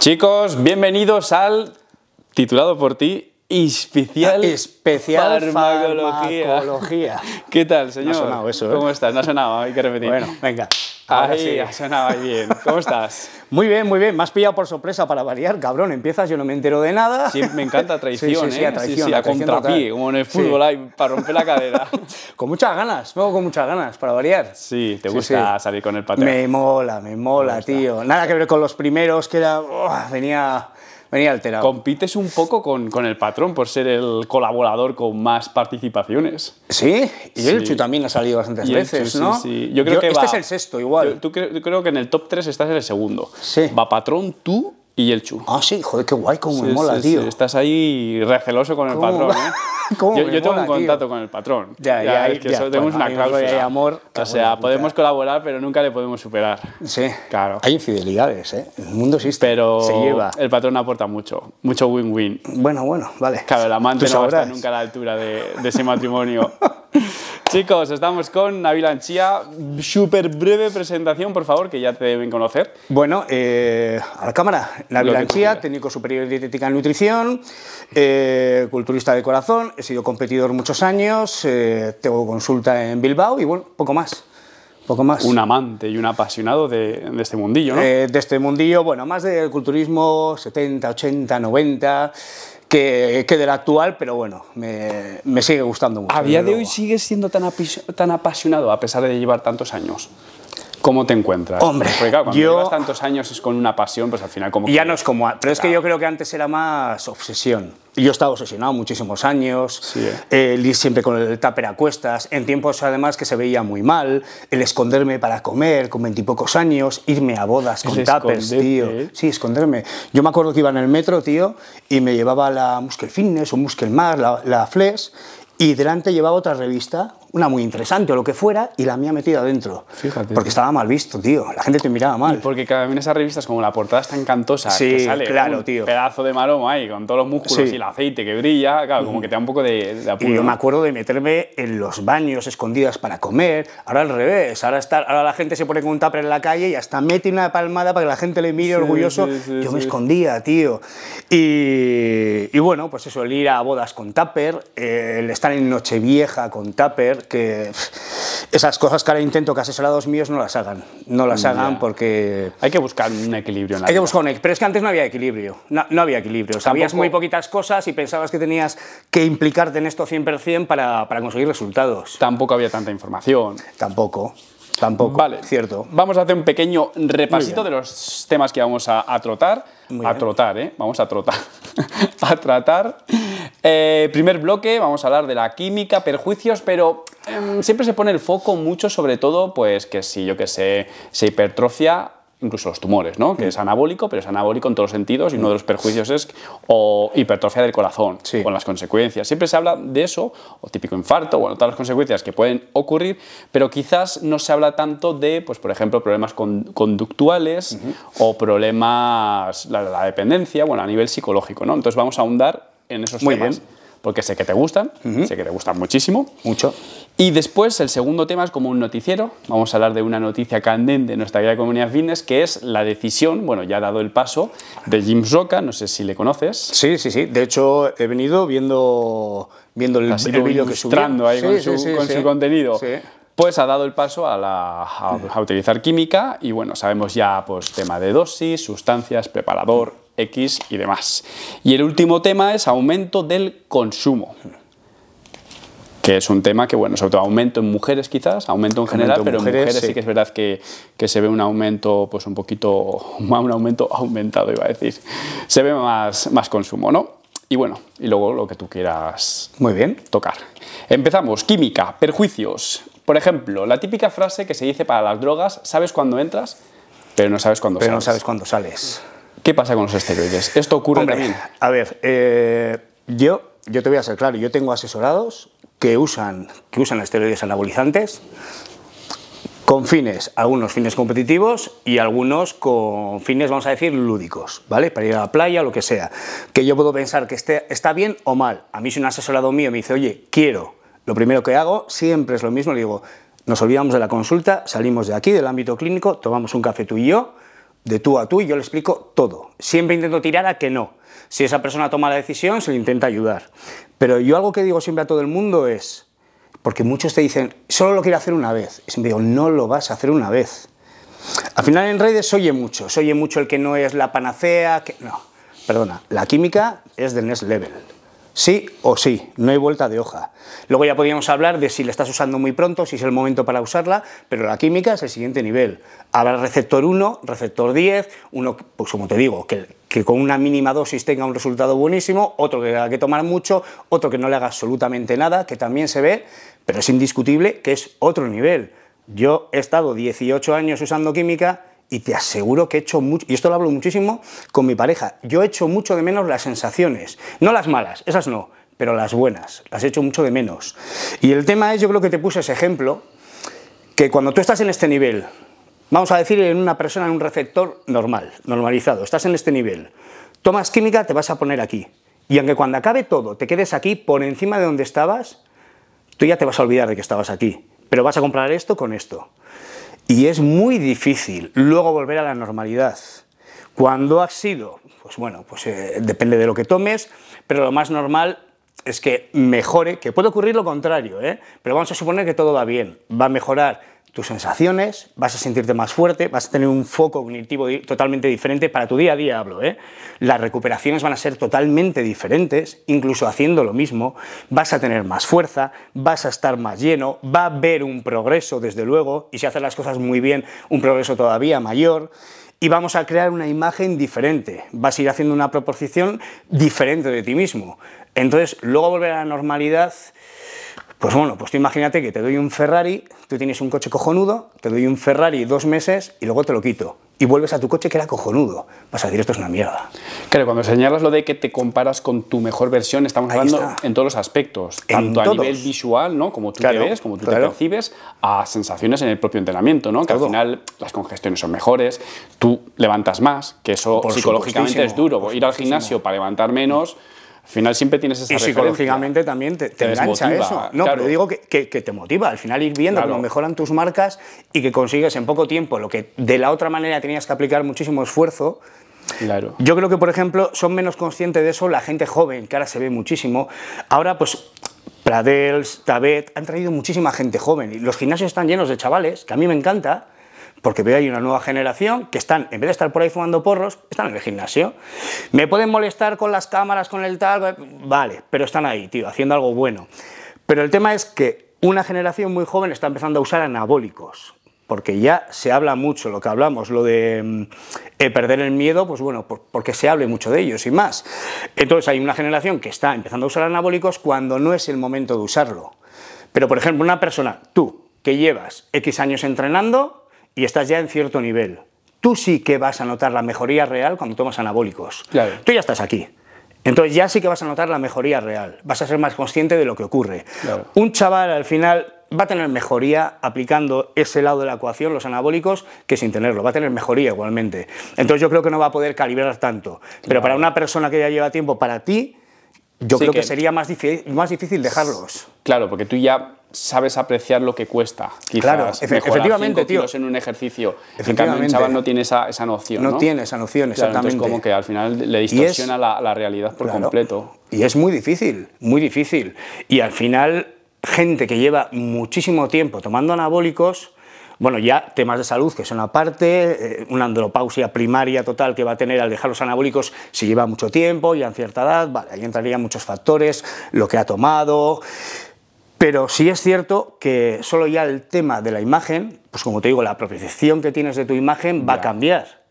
Chicos, bienvenidos al titulado por ti especial, especial farmacología. ¿Qué tal, señor? No ha sonado eso, ¿eh? ¿Cómo estás? No ha sonado, hay que repetir. Bueno, venga ahí, sí. ha sonado bien. ¿Cómo estás? muy bien, muy bien. Me has pillado por sorpresa para variar, cabrón. Empiezas, yo no me entero de nada. Sí, me encanta traición, sí, ¿eh? sí, sí, a, como en el fútbol, ahí, para romper la cadera. con muchas ganas, luego con muchas ganas, para variar. Sí, ¿te gusta salir con el pateo? Me mola, me mola, tío. Nada que ver con los primeros, que era... venía venía alterado. Compites un poco con, el patrón por ser el colaborador con más participaciones. Sí, y el Chu también ha salido bastantes veces, ¿no? Sí, sí. Yo creo que este es el sexto igual. creo que en el top 3 estás en el segundo. Sí. Va patrón, tú y el Chu. Ah, sí, joder, qué guay, cómo me mola, tío. Estás ahí receloso con el patrón, ¿eh? yo, tengo un contacto con el patrón. Ya, ya, tenemos pues, una cláusula. amor, o pues, sea, podemos colaborar, pero nunca le podemos superar. Sí, claro. Hay infidelidades, ¿eh? El mundo existe. Pero el patrón aporta mucho, mucho win-win. Bueno, bueno, vale. Claro, el amante no está a nunca a la altura de, de ese matrimonio. Chicos, estamos con Nabil Anchía. Súper breve presentación, por favor, que ya te deben conocer. Bueno, eh, a la cámara. Nabil Anchía, técnico superior dietética y nutrición, eh, culturista de corazón. He sido competidor muchos años, eh, tengo consulta en Bilbao y bueno, poco más. Poco más. Un amante y un apasionado de, de este mundillo, ¿no? de este mundillo, bueno, más del culturismo 70, 80, 90 que, que, del actual, pero bueno, me, sigue gustando mucho. ¿A día de hoy sigues siendo tan, apasionado a pesar de llevar tantos años? ¿Cómo te encuentras? Hombre, Porque cuando yo... llevas tantos años es con una pasión, pues al final como... Ya no es como... Pero es que yo creo que antes era más obsesión. Yo estaba obsesionado muchísimos años, el eh. eh, ir siempre con el tupper a cuestas, en tiempos además que se veía muy mal, el esconderme para comer con veintipocos años, irme a bodas con tuppers, tío. Eh. Sí, esconderme. Yo me acuerdo que iba en el metro, tío, y me llevaba la Muscle Fitness o Muscle Mar, la, la Flesh, y delante llevaba otra revista, una muy interesante o lo que fuera, y la mía metida dentro. Fíjate. Porque estaba mal visto, tío. La gente te miraba mal. porque cada vez en esas revistas, como la portada está encantosa, que sale claro, un tío. pedazo de maromo ahí, con todos los músculos y el aceite que brilla, claro, como que te da un poco de, apuro. Y yo me acuerdo de meterme en los baños escondidas para comer. Ahora al revés. Ahora, está, ahora la gente se pone con un tupper en la calle y hasta mete una palmada para que la gente le mire orgulloso. yo me escondía, tío. Y, y, bueno, pues eso, el ir a bodas con tupper, eh, el estar en Nochevieja con tupper, que esas cosas que ahora intento que asesorados míos no las hagan. No las hagan porque... Hay que buscar un equilibrio. En la hay que buscar un equilibrio. Pero es que antes no había equilibrio. No, había equilibrio. Sabías muy poquitas cosas y pensabas que tenías que implicarte en esto 100% para, para conseguir resultados. Tampoco había tanta información. Tampoco. Tampoco, vale. cierto. Vamos a hacer un pequeño repasito de los temas que vamos a, trotar. a trotar, ¿eh? Vamos a trotar. a tratar. Eh, primer bloque, vamos a hablar de la química, perjuicios, pero em, siempre se pone el foco mucho sobre todo, pues que si, yo que sé, se hipertrofia incluso los tumores, ¿no? que mm. es anabólico, pero es anabólico en todos los sentidos y uno de los perjuicios es o hipertrofia del corazón, con las consecuencias. Siempre se habla de eso, o típico infarto, o todas las consecuencias que pueden ocurrir, pero quizás no se habla tanto de, pues, por ejemplo, problemas conductuales o problemas, la, la, dependencia, bueno, a nivel psicológico. ¿no? Entonces vamos a ahondar en esos temas. porque sé que te gustan, sé que te gustan muchísimo. Mucho. Y después el segundo tema es como un noticiero. Vamos a hablar de una noticia candente en nuestra comunidad fitness, que es la decisión, bueno, ya ha dado el paso, de Jim Roca, no sé si le conoces. Sí, sí, sí. De hecho, he venido viendo, viendo el, vídeo que subió. ahí con, su, con su contenido pues ha dado el paso a, la, a, utilizar química y bueno, sabemos ya pues tema de dosis, sustancias, preparador, X y demás. Y el último tema es aumento del consumo que es un tema que, bueno, sobre todo aumento en mujeres quizás, aumento en general, pero en mujeres sí. que es verdad que, se ve un aumento, pues un poquito, un aumento aumentado, iba a decir. Se ve más, más consumo, ¿no? Y bueno, y luego lo que tú quieras Muy bien. tocar. Empezamos, química, perjuicios. Por ejemplo, la típica frase que se dice para las drogas, sabes cuándo entras, pero no sabes cuándo sales. Pero no sabes cuándo sales. ¿Qué pasa con los esteroides? Esto ocurre también. A ver, eh, yo yo te voy a ser claro, yo tengo asesorados que usan, que usan esteroides anabolizantes con fines, algunos fines competitivos y algunos con fines, vamos a decir, lúdicos, ¿vale? Para ir a la playa o lo que sea. Que yo puedo pensar que está bien o mal. A mí si un asesorado mío me dice, oye, quiero, lo primero que hago siempre es lo mismo, le digo, nos olvidamos de la consulta, salimos de aquí, del ámbito clínico, tomamos un café tú y yo, de tú a tú y yo le explico todo. Siempre intento tirar a que no. Si esa persona toma la decisión, se le intenta ayudar. Pero yo algo que digo siempre a todo el mundo es, porque muchos te dicen, solo lo quiero hacer una vez. Y siempre digo, no lo vas a hacer una vez. Al final en redes oye mucho, se oye mucho el que no es la panacea, que no. Perdona, la química es del next level. Sí o sí, no hay vuelta de hoja. Luego ya podríamos hablar de si la estás usando muy pronto, si es el momento para usarla, pero la química es el siguiente nivel. Habrá receptor 1, receptor 10, uno, pues como te digo, que, con una mínima dosis tenga un resultado buenísimo, otro que haga que tomar mucho, otro que no le haga absolutamente nada, que también se ve, pero es indiscutible que es otro nivel. Yo he estado 18 años usando química, y te aseguro que he hecho mucho, y esto lo hablo muchísimo con mi pareja, yo he hecho mucho de menos las sensaciones, no las malas, esas no, pero las buenas, las he hecho mucho de menos. Y el tema es, yo creo que te puse ese ejemplo, que cuando tú estás en este nivel, vamos a decir en una persona, en un receptor normal, normalizado, estás en este nivel, tomas química, te vas a poner aquí. Y aunque cuando acabe todo te quedes aquí por encima de donde estabas, tú ya te vas a olvidar de que estabas aquí, pero vas a comprar esto con esto. Y es muy difícil luego volver a la normalidad. Cuando ha sido, pues bueno, pues eh, depende de lo que tomes, pero lo más normal es que mejore, que puede ocurrir lo contrario, ¿eh? pero vamos a suponer que todo va bien, va a mejorar, tus sensaciones, vas a sentirte más fuerte, vas a tener un foco cognitivo totalmente diferente para tu día a día, hablo, ¿eh? Las recuperaciones van a ser totalmente diferentes, incluso haciendo lo mismo, vas a tener más fuerza, vas a estar más lleno, va a haber un progreso, desde luego, y si haces las cosas muy bien, un progreso todavía mayor y vamos a crear una imagen diferente. Vas a ir haciendo una proposición diferente de ti mismo. Entonces, luego volver a la normalidad pues bueno, pues imagínate que te doy un Ferrari, tú tienes un coche cojonudo, te doy un Ferrari dos meses y luego te lo quito. Y vuelves a tu coche que era cojonudo. Vas a decir, esto es una mierda. Claro, cuando señalas lo de que te comparas con tu mejor versión, estamos hablando en todos los aspectos. tanto a nivel visual, ¿no? Como tú te ves, como tú te percibes, a sensaciones en el propio entrenamiento, ¿no? Que al final las congestiones son mejores, tú levantas más, que eso psicológicamente es duro. Ir al gimnasio para levantar menos... Al final siempre tienes esa Y psicológicamente también te, engancha eso. No, pero digo que, que, te motiva. Al final ir viendo lo cómo mejoran tus marcas y que consigues en poco tiempo lo que de la otra manera tenías que aplicar muchísimo esfuerzo. Claro. Yo creo que, por ejemplo, son menos conscientes de eso la gente joven, que ahora se ve muchísimo. Ahora, pues Pradels, Tabet, han traído muchísima gente joven. Y los gimnasios están llenos de chavales, que a mí me encanta, porque veo ahí una nueva generación que están, en vez de estar por ahí fumando porros, están en el gimnasio. Me pueden molestar con las cámaras, con el tal, vale, pero están ahí, tío, haciendo algo bueno. Pero el tema es que una generación muy joven está empezando a usar anabólicos, porque ya se habla mucho lo que hablamos, lo de mm, eh, perder el miedo, pues bueno, porque se hable mucho de ellos y más. Entonces hay una generación que está empezando a usar anabólicos cuando no es el momento de usarlo. Pero por ejemplo, una persona, tú, que llevas X años entrenando, y estás ya en cierto nivel, tú sí que vas a notar la mejoría real cuando tomas anabólicos. Tú ya estás aquí. Entonces ya sí que vas a notar la mejoría real, vas a ser más consciente de lo que ocurre. Un chaval al final va a tener mejoría aplicando ese lado de la ecuación, los anabólicos, que sin tenerlo, va a tener mejoría igualmente. Entonces yo creo que no va a poder calibrar tanto, pero para una persona que ya lleva tiempo, para ti, yo creo que, sería más difícil dejarlos. Claro, porque tú ya sabes apreciar lo que cuesta. claro, efectivamente, tío. en un ejercicio. chaval no tiene esa, noción. No, tiene esa noción, exactamente. como que al final le distorsiona la, realidad por completo. Y es muy difícil, muy difícil. Y al final, gente que lleva muchísimo tiempo tomando anabólicos. Bueno, ya temas de salud, que son aparte, eh, una andropausia primaria total que va a tener al dejar los anabólicos si lleva mucho tiempo, ya en cierta edad, vale, ahí entrarían muchos factores, lo que ha tomado, pero sí es cierto que solo ya el tema de la imagen, pues como te digo, la percepción que tienes de tu imagen va a cambiar.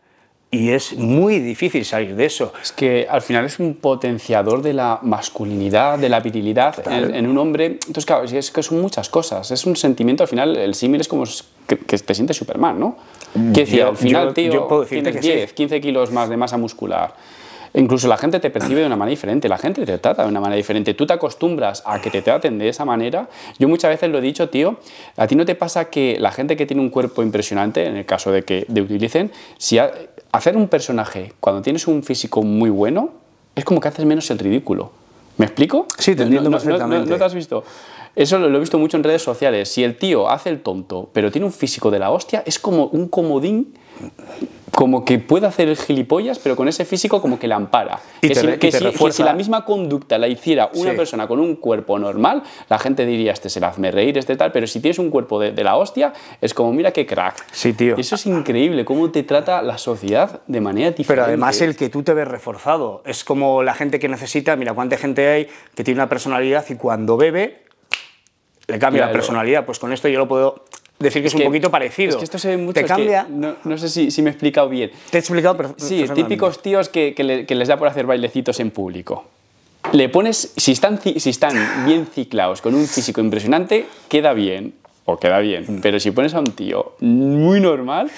Y es muy difícil salir de eso. Es que al final es un potenciador de la masculinidad, de la virilidad en, un hombre. Entonces, claro, es que son muchas cosas. Es un sentimiento, al final, el símil es como que, te sientes Superman, ¿no? Mm, que al final, tío, 10, 15 kilos más de masa muscular Incluso la gente te percibe de una manera diferente, la gente te trata de una manera diferente, tú te acostumbras a que te traten de esa manera. Yo muchas veces lo he dicho, tío, a ti no te pasa que la gente que tiene un cuerpo impresionante, en el caso de que te utilicen, si hacer un personaje cuando tienes un físico muy bueno, es como que haces menos el ridículo. ¿Me explico? Sí, te entiendo no, perfectamente. No, te has visto. Eso lo, lo, he visto mucho en redes sociales. Si el tío hace el tonto, pero tiene un físico de la hostia, es como un comodín como que puede hacer el gilipollas, pero con ese físico como que la ampara. Y que, si, si, la misma conducta la hiciera una persona con un cuerpo normal, la gente diría, este se la hazme reír, este tal, pero si tienes un cuerpo de, la hostia, es como, mira qué crack. Sí, tío. Eso es increíble, cómo te trata la sociedad de manera diferente. Pero además el que tú te ves reforzado, es como la gente que necesita, mira cuánta gente hay que tiene una personalidad y cuando bebe le cambia la personalidad. Pues con esto yo lo puedo decir que es, un poquito parecido. Es que esto se ve mucho. Te cambia. No, sé si, si, me he explicado bien. Te he explicado, perfectamente. Sí, típicos tíos que, les da por hacer bailecitos en público. Le pones. Si están, si están bien ciclados, con un físico impresionante, queda bien. O queda bien. Mm. Pero si pones a un tío muy normal,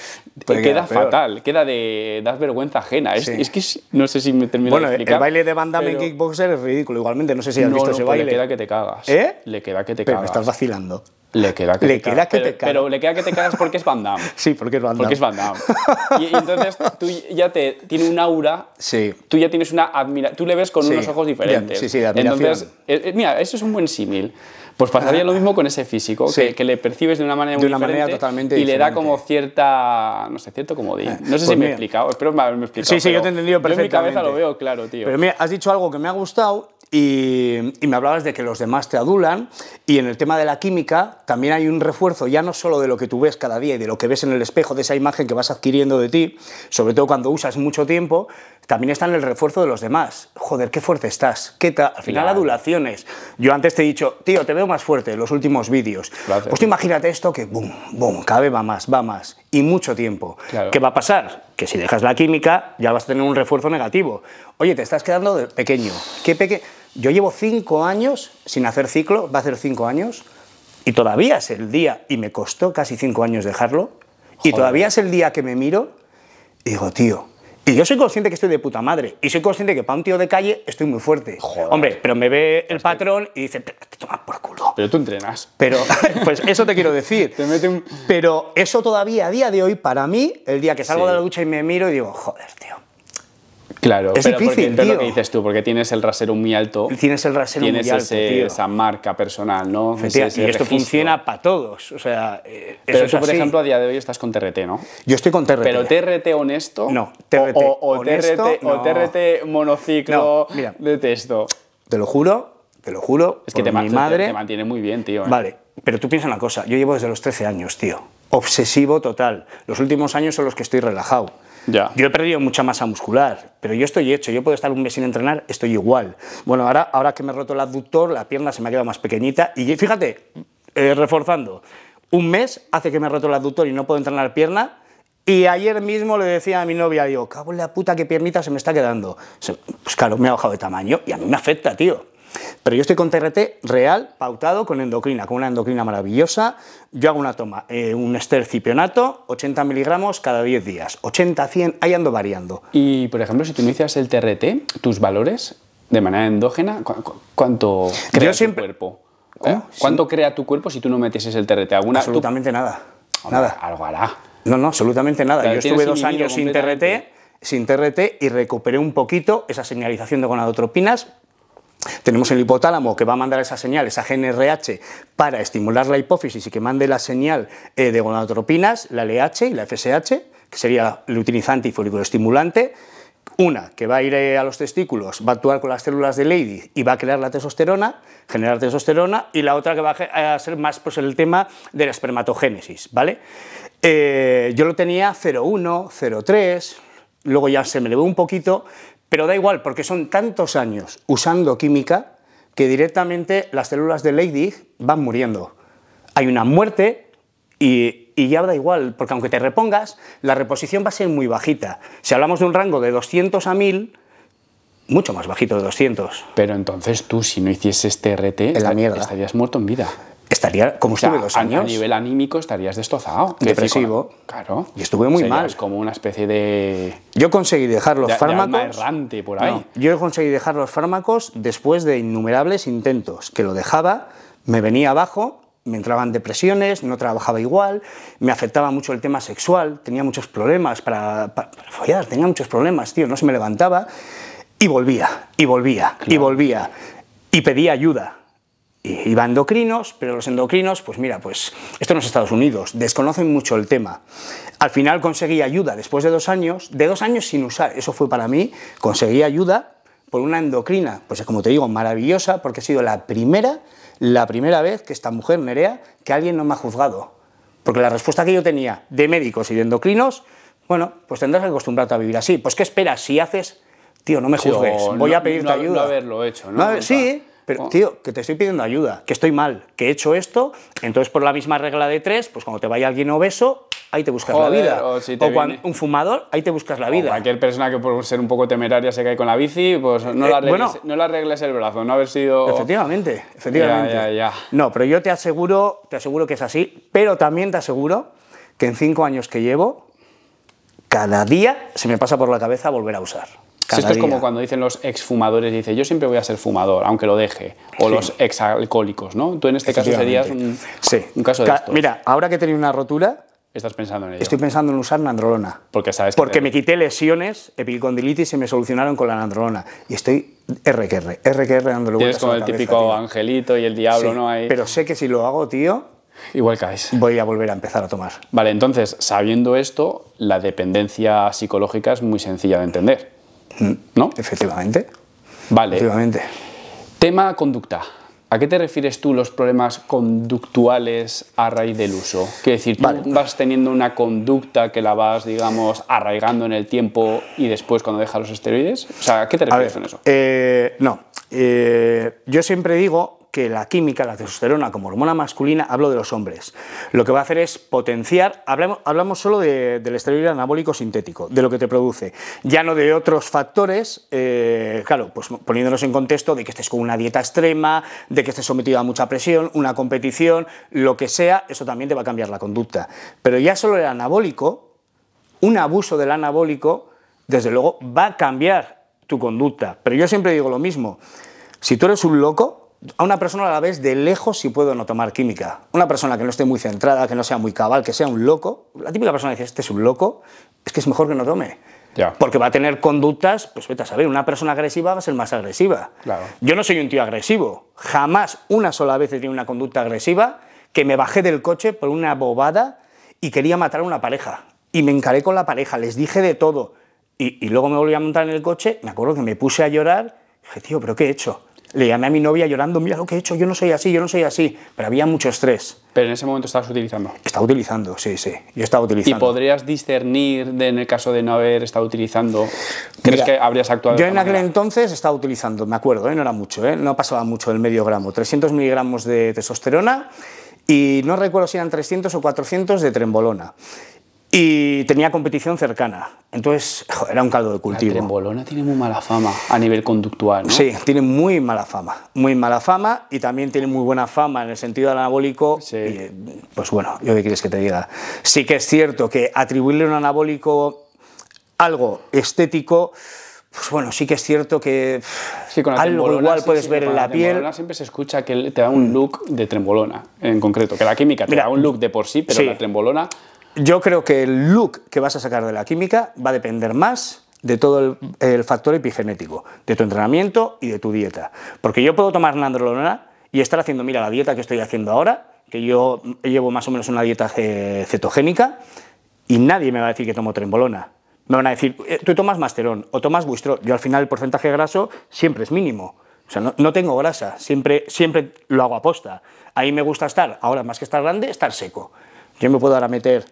te queda, fatal. Queda de. das vergüenza ajena. Es, que no sé si me termino bueno, de explicar. El baile de Van en Kickboxer es ridículo. Igualmente, no sé si has visto ese pues baile. Le queda que te cagas. ¿Eh? Le queda que te pero Me estás vacilando. Le queda que, te, queda que te cagas. Pero le queda que te cagas porque es Van Damme. Sí, porque es Van Damme. Porque es Van Damme. y, entonces tú ya te... Tiene un aura. Sí. Tú ya tienes una admiración. Tú le ves con unos ojos diferentes. Sí, sí, de admiración. Entonces, eh, eh, mira, eso es un buen símil. Pues pasaría ah. lo mismo con ese físico, que, que, le percibes de una manera de una diferente manera totalmente y le da como cierta, no sé, cierto comodín. Ah, no sé si pues me he explicado, espero me haberme explicado. Sí, sí, yo te he entendido perfectamente. en mi cabeza lo veo claro, tío. Pero mira, has dicho algo que me ha gustado y, me hablabas de que los demás te adulan y en el tema de la química también hay un refuerzo ya no solo de lo que tú ves cada día y de lo que ves en el espejo, de esa imagen que vas adquiriendo de ti, sobre todo cuando usas mucho tiempo, también está en el refuerzo de los demás. Joder, qué fuerte estás, qué al final adulaciones. Yo antes te he dicho, tío, te veo más fuerte en los últimos vídeos. Pues tú imagínate esto que, boom, boom, cada vez va más, va más y mucho tiempo. ¿Qué va a pasar? Que si dejas la química ya vas a tener un refuerzo negativo. Oye, te estás quedando de pequeño. ¿Qué pequeño? Yo llevo cinco años sin hacer ciclo, va a hacer cinco años, y todavía es el día, y me costó casi cinco años dejarlo, y todavía es el día que me miro y digo, tío, y yo soy consciente que estoy de puta madre. Y soy consciente que para un tío de calle estoy muy fuerte. Hombre, pero me ve el patrón y dice, te, tomas por culo. Pero tú entrenas. Pero, pues eso te quiero decir. Pero eso todavía, a día de hoy, para mí, el día que salgo de la ducha y me miro y digo, joder, tío, Claro, es pero difícil, lo que dices tú, porque tienes el rasero muy alto. Tienes el rasero muy alto, Tienes esa marca personal, ¿no? y esto funciona para todos, o sea, eh, Pero tú, por ejemplo, a día de hoy estás con TRT, ¿no? Yo estoy con TRT. Pero TRT honesto. No, TRT o, TRT, TRT monociclo mira, de Te lo juro, te lo juro. Es que te, mi madre. mantiene muy bien, tío. ¿eh? Vale, pero tú piensas una cosa, yo llevo desde los 13 años, tío. Obsesivo total. Los últimos años son los que estoy relajado yo he perdido mucha masa muscular, pero yo estoy hecho, yo puedo estar un mes sin entrenar, estoy igual. Bueno, ahora, ahora que me he roto el adductor, la pierna se me ha quedado más pequeñita y fíjate, eh, reforzando, un mes hace que me he roto el adductor y no puedo entrenar pierna. Y ayer mismo le decía a mi novia, yo, cabrón la puta, que piernita se me está quedando. Pues claro, me ha bajado de tamaño y a mí me afecta, tío. Pero yo estoy con TRT real, pautado con endocrina, con una endocrina maravillosa. Yo hago una toma, eh, un estercipionato, 80 miligramos cada 10 días. 80, 100, ahí ando variando. Y, por ejemplo, si tú inicias el TRT, tus valores de manera endógena, cuánto crea tu cuerpo? ¿Eh? Oh, ¿Cuánto crea tu cuerpo si tú no metieses el TRT? absolutamente nada. nada. Algo hará. No, no, absolutamente nada. yo estuve dos años sin TRT, sin TRT y recuperé un poquito esa señalización de gonadotropinas tenemos el hipotálamo que va a mandar esa señal, esa GNRH, para estimular la hipófisis y que mande la señal eh, de gonadotropinas, la LH y la FSH, que sería el utilizante y folículo estimulante. Una que va a ir eh, a los testículos, va a actuar con las células de lady y va a crear la testosterona, generar testosterona, y la otra que va a ser más pues, el tema de la espermatogénesis. ¿vale? Eh, yo lo tenía 0,1, 0,3, luego ya se me elevó un poquito, pero da igual, porque son tantos años usando química que directamente las células de Leydig van muriendo. Hay una muerte y, ya da igual, porque aunque te repongas, la reposición va a ser muy bajita. Si hablamos de un rango de 200 a 1000, mucho más bajito de 200. Pero entonces tú, si no hicieses este RT, la estarías muerto en vida estaría como estuve dos años. A nivel anímico estarías destrozado. Depresivo. Claro. Y estuve muy mal. Es como una especie de. Yo conseguí dejar los fármacos. errante por ahí. yo conseguí dejar los fármacos después de innumerables intentos. Que lo dejaba, me venía abajo. Me entraban depresiones, no trabajaba igual, me afectaba mucho el tema sexual, tenía muchos problemas para, follar, tenía muchos problemas, tío, no se me levantaba. Y volvía, y volvía, y volvía, y pedía ayuda iba endocrinos, pero los endocrinos, pues mira, pues esto no es Estados Unidos, desconocen mucho el tema. Al final conseguí ayuda después de dos años, de dos años sin usar, eso fue para mí, conseguí ayuda por una endocrina, pues como te digo, maravillosa, porque ha sido la primera, la primera vez que esta mujer, Nerea, que alguien no me ha juzgado. Porque la respuesta que yo tenía de médicos y de endocrinos, bueno, pues tendrás que acostumbrarte a vivir así. Pues ¿qué esperas si haces tío, no me juzgues, voy a pedirte no, ayuda. No haberlo hecho, ¿no? no sí, pero, oh. tío, que te estoy pidiendo ayuda, que estoy mal, que he hecho esto, entonces por la misma regla de tres, pues cuando te vaya alguien obeso, ahí te buscas la vida. O, un fumador, ahí te buscas la vida. O cualquier persona que por ser un poco temeraria se cae con la bici, pues no, la eh, arregles el brazo, no haber sido... Efectivamente, efectivamente. Ya, ya, ya. No, pero yo te aseguro, te aseguro que es así, pero también te aseguro que en cinco años que llevo, cada día se me pasa por la cabeza volver a usar esto es como cuando dicen los exfumadores, dice, yo siempre voy a ser fumador, aunque lo deje. O los exalcohólicos, ¿no? Tú en este caso serías un, caso de esto. Mira, ahora que he tenido una rotura, Estás pensando en ello. Estoy pensando en usar nandrolona. Porque sabes. Porque me quité lesiones, epicondilitis y me solucionaron con la nandrolona y estoy RQR, RQR dándole vueltas. Tienes como el típico angelito y el diablo, ¿no? Pero sé que si lo hago, tío, Igual caes. Voy a volver a empezar a tomar. Vale, entonces, sabiendo esto, la dependencia psicológica es muy sencilla de entender. ¿No? Efectivamente. Vale. Efectivamente. Tema conducta. ¿A qué te refieres tú los problemas conductuales a raíz del uso? Quiero decir, tú vas teniendo una conducta que la vas, digamos, arraigando en el tiempo y después cuando dejas los esteroides. O sea, ¿a qué te refieres con eso? Eh, no. Eh, yo siempre digo que la química, la testosterona como hormona masculina, hablo de los hombres, lo que va a hacer es potenciar, hablamos, solo del esteroide anabólico sintético, de lo que te produce, ya no de otros factores, eh, claro, pues poniéndonos en contexto de que estés con una dieta extrema, de que estés sometido a mucha presión, una competición, lo que sea, eso también te va a cambiar la conducta. Pero ya solo el anabólico, un abuso del anabólico, desde luego, va a cambiar tu conducta. Pero yo siempre digo lo mismo, si tú eres un loco, a una persona a la vez de lejos si puedo no tomar química. Una persona que no esté muy centrada, que no sea muy cabal, que sea un loco. La típica persona dice, este es un loco, es que es mejor que no tome. Porque va a tener conductas, pues vete a saber, una persona agresiva va a ser más agresiva. Yo no soy un tío agresivo. Jamás una sola vez he tenido una conducta agresiva que me bajé del coche por una bobada y quería matar a una pareja. Y me encaré con la pareja, les dije de todo. Y, y luego me volví a montar en el coche, me acuerdo que me puse a llorar, dije, tío, pero ¿qué he hecho? le llamé a mi novia llorando, mira lo que he hecho, yo no soy así, yo no soy así, pero había mucho estrés. Pero en ese momento estabas utilizando. Estaba utilizando, sí, sí, yo estaba utilizando. ¿Y podrías discernir de, en el caso de no haber estado utilizando? ¿Crees que habrías actuado? Yo en aquel entonces estaba utilizando, me acuerdo, ¿eh? no era mucho, ¿eh? no pasaba mucho el medio gramo, 300 miligramos de testosterona y no recuerdo si eran 300 o 400 de trembolona. Y tenía competición cercana. Entonces, era un caldo de cultivo. La trembolona tiene muy mala fama a nivel conductual, ¿no? Sí, tiene muy mala fama. Muy mala fama y también tiene muy buena fama en el sentido anabólico. Sí. pues bueno, yo qué quieres que te diga. Sí que es cierto que atribuirle un anabólico algo estético pues bueno, sí que es cierto que con algo igual puedes ver en la, la piel. Siempre se escucha que te da un mm. look de trembolona, en concreto, que la química te da un look de por sí, pero la trembolona yo creo que el look que vas a sacar de la química va a depender más de todo el, factor epigenético, de tu entrenamiento y de tu dieta. Porque yo puedo tomar nandrolona y estar haciendo, mira, la dieta que estoy haciendo ahora, que yo llevo más o menos una dieta cetogénica, y nadie me va a decir que tomo trembolona. Me van a decir, eh, tú tomas masterón o tomas buistro. Yo al final el porcentaje graso siempre es mínimo. O sea, no, tengo grasa, siempre, siempre lo hago a posta Ahí me gusta estar, ahora más que estar grande, estar seco. Yo me puedo ahora meter